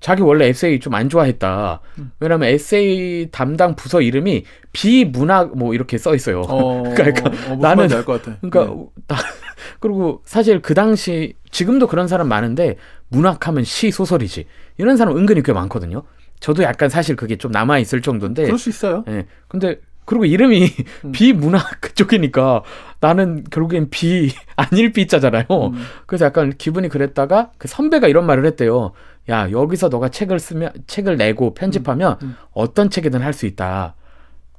자기 원래 에세이 좀 안 좋아했다. 음. 왜냐면 에세이 담당 부서 이름이 비문학 뭐 이렇게 써 있어요. 어, 그러니까, 어, 어, 어 나는 그러니까 네. 그리고 사실 그 당시 지금도 그런 사람 많은데 문학하면 시 소설이지 이런 사람 은근히 꽤 많거든요. 저도 약간 사실 그게 좀 남아 있을 정도인데. 그럴 수 있어요. 예. 근데 그리고 이름이 음. 비문학 쪽이니까 나는 결국엔 비 아닐 비자잖아요. 음. 그래서 약간 기분이 그랬다가 그 선배가 이런 말을 했대요. 야 여기서 너가 책을 쓰면 책을 내고 편집하면 음, 음. 어떤 책이든 할 수 있다.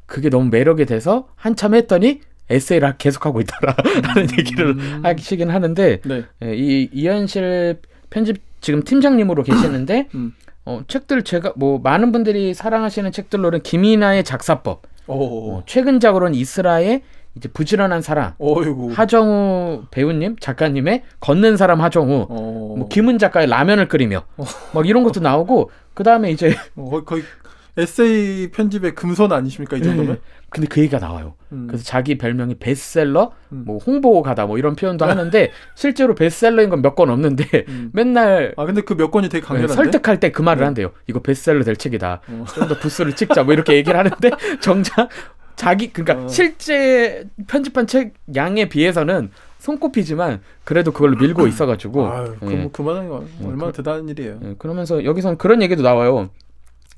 그게 너무 매력이 돼서 한참 했더니 에세이를 계속하고 있더라는 음. 얘기를 하시긴 하는데 네. 예, 이 이현실 편집 지금 팀장님으로 계시는데 음. 어, 책들 제가 뭐 많은 분들이 사랑하시는 책들로는 김이나의 작사법 어, 최근작으로는 이스라의 이제 부지런한 사람 어이구. 하정우 배우님 작가님의 걷는 사람 하정우 어... 뭐 김은 작가의 라면을 끓이며 어... 막 이런 것도 나오고 그 다음에 이제 어, 거의 에세이 편집의 금손 아니십니까 이 네. 정도면? 근데 그 얘기가 나와요. 음. 그래서 자기 별명이 베스트셀러, 음. 뭐 홍보가다 뭐 이런 표현도 하는데 실제로 베스트셀러인 건 몇 권 없는데 음. 맨날 아 근데 그 몇 권이 되게 네, 강렬한데 설득할 때 그 말을 네. 한대요. 이거 베스트셀러 될 책이다. 어. 좀더 부스를 찍자 뭐 이렇게 얘기를 하는데 정작 자기 그러니까 어. 실제 편집한 책 양에 비해서는 손꼽히지만 그래도 그걸로 밀고 아, 있어가지고 아유, 그, 예. 그만한 거 어, 얼마나 그, 대단한 일이에요. 예. 그러면서 여기선 그런 얘기도 나와요.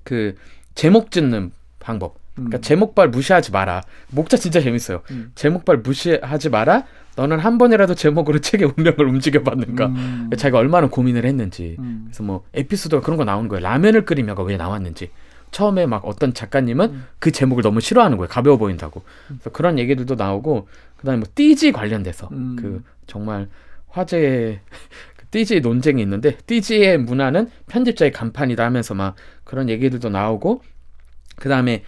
그 제목 짓는 방법. 그러니까 음. 제목발 무시하지 마라. 목자 진짜 재밌어요. 음. 제목발 무시하지 마라. 너는 한 번이라도 제목으로 책의 운명을 움직여봤는가. 음. 자기가 얼마나 고민을 했는지. 음. 그래서 뭐 에피소드가 그런 거 나오는 거예요. 라면을 끓이며가 왜 나왔는지. 처음에 막 어떤 작가님은 음. 그 제목을 너무 싫어하는 거예요. 가벼워 보인다고. 음. 그래서 그런 얘기들도 나오고 그다음에 뭐 띠지 관련돼서 음. 그 정말 화제의 그 띠지 논쟁이 있는데 띠지의 문화는 편집자의 간판이다 하면서 막 그런 얘기들도 나오고 그다음에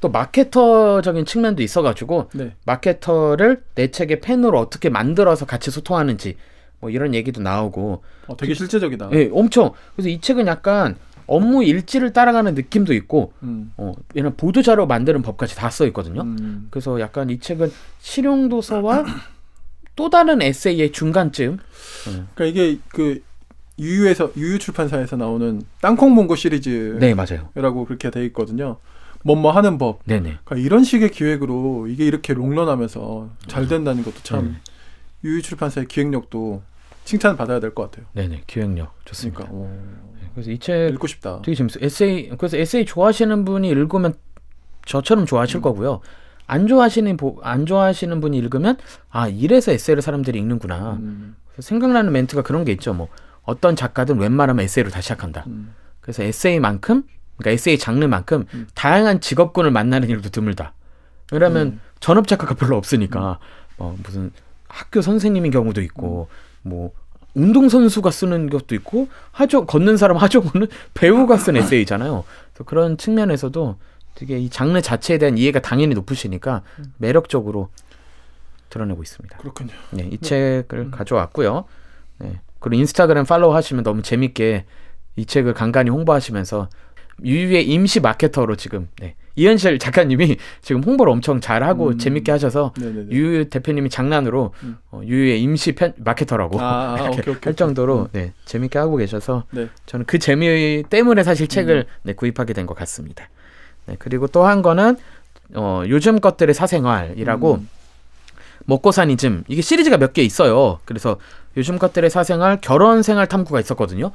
또 마케터적인 측면도 있어가지고 네. 마케터를 내 책의 팬으로 어떻게 만들어서 같이 소통하는지 뭐 이런 얘기도 나오고 어, 되게 실제적이다. 예, 네, 엄청 그래서 이 책은 약간 업무 일지를 따라가는 느낌도 있고 음. 어, 얘는 보도 자료 만드는 법까지 다 써 있거든요. 음. 그래서 약간 이 책은 실용 도서와 또 다른 에세이의 중간쯤. 어. 그러니까 이게 그 유유에서 유유 출판사에서 나오는 땅콩 몽고 시리즈 네 맞아요.라고 그렇게 돼 있거든요. 뭐뭐 하는 법. 네네. 네. 그러니까 이런 식의 기획으로 이게 이렇게 롱런하면서 잘 아. 된다는 것도 참 네. 유유 출판사의 기획력도 칭찬 받아야 될 것 같아요. 네네 기획력 좋습니다. 그러니까, 어. 네, 그래서 이 책 읽고 싶다. 되게 재밌어. 에세이 그래서 에세이 좋아하시는 분이 읽으면 저처럼 좋아하실 음. 거고요. 안 좋아하시는 안 좋아하시는 분이 읽으면 아 이래서 에세이를 사람들이 읽는구나. 음. 생각나는 멘트가 그런 게 있죠. 뭐 어떤 작가든 웬만하면 에세이로 다시 시작한다. 음. 그래서 에세이만큼 그러니까 에세이 장르만큼 음. 다양한 직업군을 만나는 일도 드물다. 왜냐하면 음. 전업 작가가 별로 없으니까 어, 무슨 학교 선생님인 경우도 있고. 뭐 운동선수가 쓰는 것도 있고 하죠 걷는 사람 하죠고는 배우가 쓴 에세이잖아요. 그래서 그런 측면에서도 되게 이 장르 자체에 대한 이해가 당연히 높으시니까 매력적으로 드러내고 있습니다. 그렇군요. 네, 이 네. 책을 음. 가져왔고요. 네, 그리고 인스타그램 팔로우 하시면 너무 재밌게 이 책을 간간히 홍보하시면서 유유의 임시 마케터로 지금 네. 이현실 작가님이 지금 홍보를 엄청 잘하고 음. 재밌게 하셔서 유유 대표님이 장난으로 음. 어, 유유의 임시 편, 마케터라고 아, 아 이렇게 오케이, 오케이, 할 정도로 오 네, 재밌게 하고 계셔서 네. 저는 그 재미 때문에 사실 책을 음. 네, 구입하게 된 것 같습니다. 네, 그리고 또 한 거는 어, 요즘 것들의 사생활이라고 음. 먹고 사니즘 이게 시리즈가 몇 개 있어요. 그래서 요즘 것들의 사생활, 결혼 생활 탐구가 있었거든요.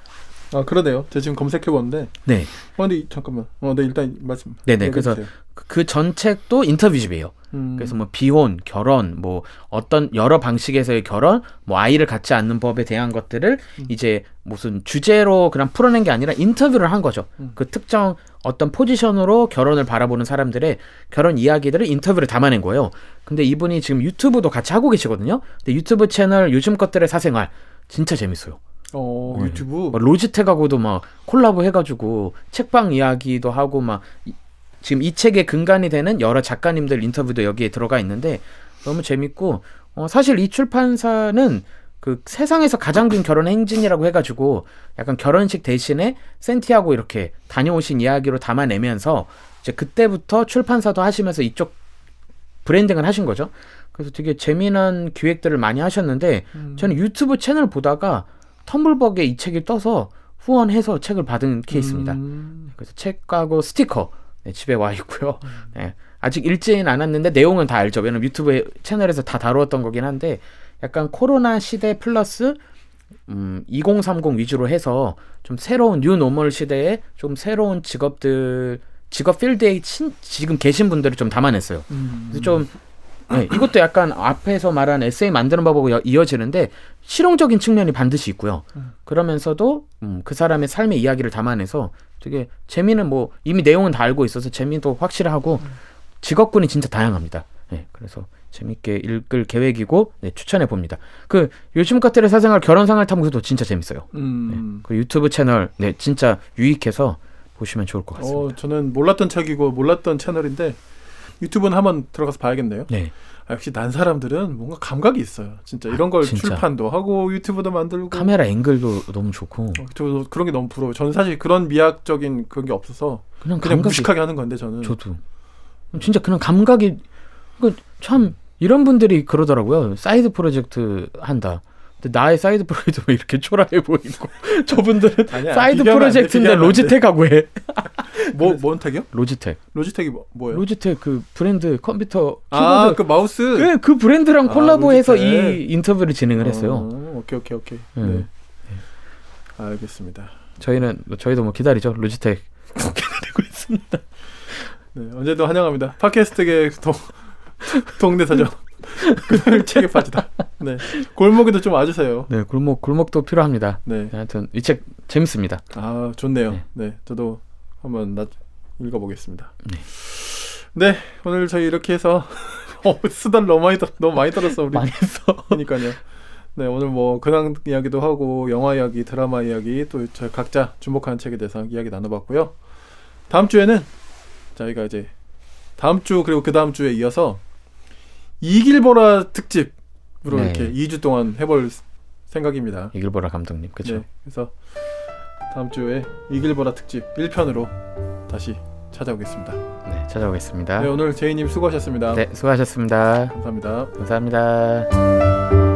아 그러네요. 제가 지금 검색해 보는데. 네. 어, 근데 잠깐만. 어, 네 일단 말씀. 네네. 네. 그래서 그전 그 책도 인터뷰집이에요. 음. 그래서 뭐 비혼, 결혼, 뭐 어떤 여러 방식에서의 결혼, 뭐 아이를 갖지 않는 법에 대한 것들을 음. 이제 무슨 주제로 그냥 풀어낸 게 아니라 인터뷰를 한 거죠. 음. 그 특정 어떤 포지션으로 결혼을 바라보는 사람들의 결혼 이야기들을 인터뷰를 담아낸 거예요. 근데 이분이 지금 유튜브도 같이 하고 계시거든요. 근데 유튜브 채널 요즘 것들의 사생활 진짜 재밌어요. 어, 네. 유튜브. 로지텍하고도 막 콜라보 해가지고 책방 이야기도 하고 막 이, 지금 이 책의 근간이 되는 여러 작가님들 인터뷰도 여기에 들어가 있는데 너무 재밌고 어, 사실 이 출판사는 그 세상에서 가장 긴 결혼 행진이라고 해가지고 약간 결혼식 대신에 센티하고 이렇게 다녀오신 이야기로 담아내면서 이제 그때부터 출판사도 하시면서 이쪽 브랜딩을 하신 거죠. 그래서 되게 재미난 기획들을 많이 하셨는데 음. 저는 유튜브 채널 보다가 텀블벅에 이 책을 떠서 후원해서 책을 받은 케이스입니다. 음. 그래서 책하고 스티커 네, 집에 와 있고요. 음. 네, 아직 읽지는 않았는데 내용은 다 알죠. 왜냐면 유튜브 채널에서 다 다루었던 거긴 한데 약간 코로나 시대 플러스 음, 2030 위주로 해서 좀 새로운 뉴 노멀 시대에 좀 새로운 직업들 직업 필드에 친, 지금 계신 분들을 좀 담아냈어요. 음. 그래서 좀 네, 이것도 약간 앞에서 말한 에세이 만드는 법하고 이어지는데 실용적인 측면이 반드시 있고요. 그러면서도 음, 그 사람의 삶의 이야기를 담아내서 되게 재미는 뭐 이미 내용은 다 알고 있어서 재미도 확실하고 직업군이 진짜 다양합니다. 네, 그래서 재밌게 읽을 계획이고 네, 추천해 봅니다. 그 요즘 카테르 사생활 결혼상을 탐구도 진짜 재밌어요. 네, 음. 그 유튜브 채널 네 진짜 유익해서 보시면 좋을 것 같습니다. 어, 저는 몰랐던 책이고 몰랐던 채널인데 유튜브는 한번 들어가서 봐야겠네요. 네. 아, 역시 난 사람들은 뭔가 감각이 있어요. 진짜 이런 아, 걸 아, 진짜. 출판도 하고 유튜브도 만들고 카메라 앵글도 너무 좋고 어, 저 그런 게 너무 부러워. 저는 사실 그런 미학적인 그런 게 없어서 그냥, 그냥 무식하게 하는 건데 저는 저도 진짜 그냥 감각이 그 참 이런 분들이 그러더라고요. 사이드 프로젝트 한다. 근데 나의 사이드 프로젝트 왜 이렇게 초라해 보이고 저분들은 아니야, 사이드 프로젝트인데 로지텍하고 해. 뭐, 뭔 택이요? 로지텍. 로지텍이 뭐, 뭐예요? 로지텍 그 브랜드 컴퓨터 아, 그 마우스. 그, 그 브랜드랑 아, 콜라보해서 로이 인터뷰를 진행을 했어요. 어, 오케이, 오케이, 오케이. 네. 네. 네. 알겠습니다. 저희는 뭐 저희도 뭐 기다리죠. 로지텍 기다리고 있습니다. 네, 언제든 환영합니다. 팟캐스트계 동 동네 사정. 그 책의 파지다. 네. 골목에도 좀 와주세요. 네, 골목 골목도 필요합니다. 네. 네 하여튼 이 책 재밌습니다. 아, 좋네요. 네, 네 저도 한번 나, 읽어보겠습니다. 네. 네, 오늘 저희 이렇게 해서 어, 수단 너무 많이 떨, 너무 많이 떨었어 우리. 망했어. 그러니까요. 네, 오늘 뭐 근황 이야기도 하고 영화 이야기, 드라마 이야기 또 저희 각자 주목하는 책에 대해서 이야기 나눠봤고요. 다음 주에는 저희가 이제 다음 주 그리고 그 다음 주에 이어서 이길보라 특집으로 네. 이렇게 2주 동안 해볼 생각입니다. 이길보라 감독님, 그렇죠? 네, 그래서 다음 주에 이길보라 특집 1편으로 다시 찾아오겠습니다. 네, 찾아오겠습니다. 네, 오늘 제이님 수고하셨습니다. 네, 수고하셨습니다. 감사합니다. 감사합니다.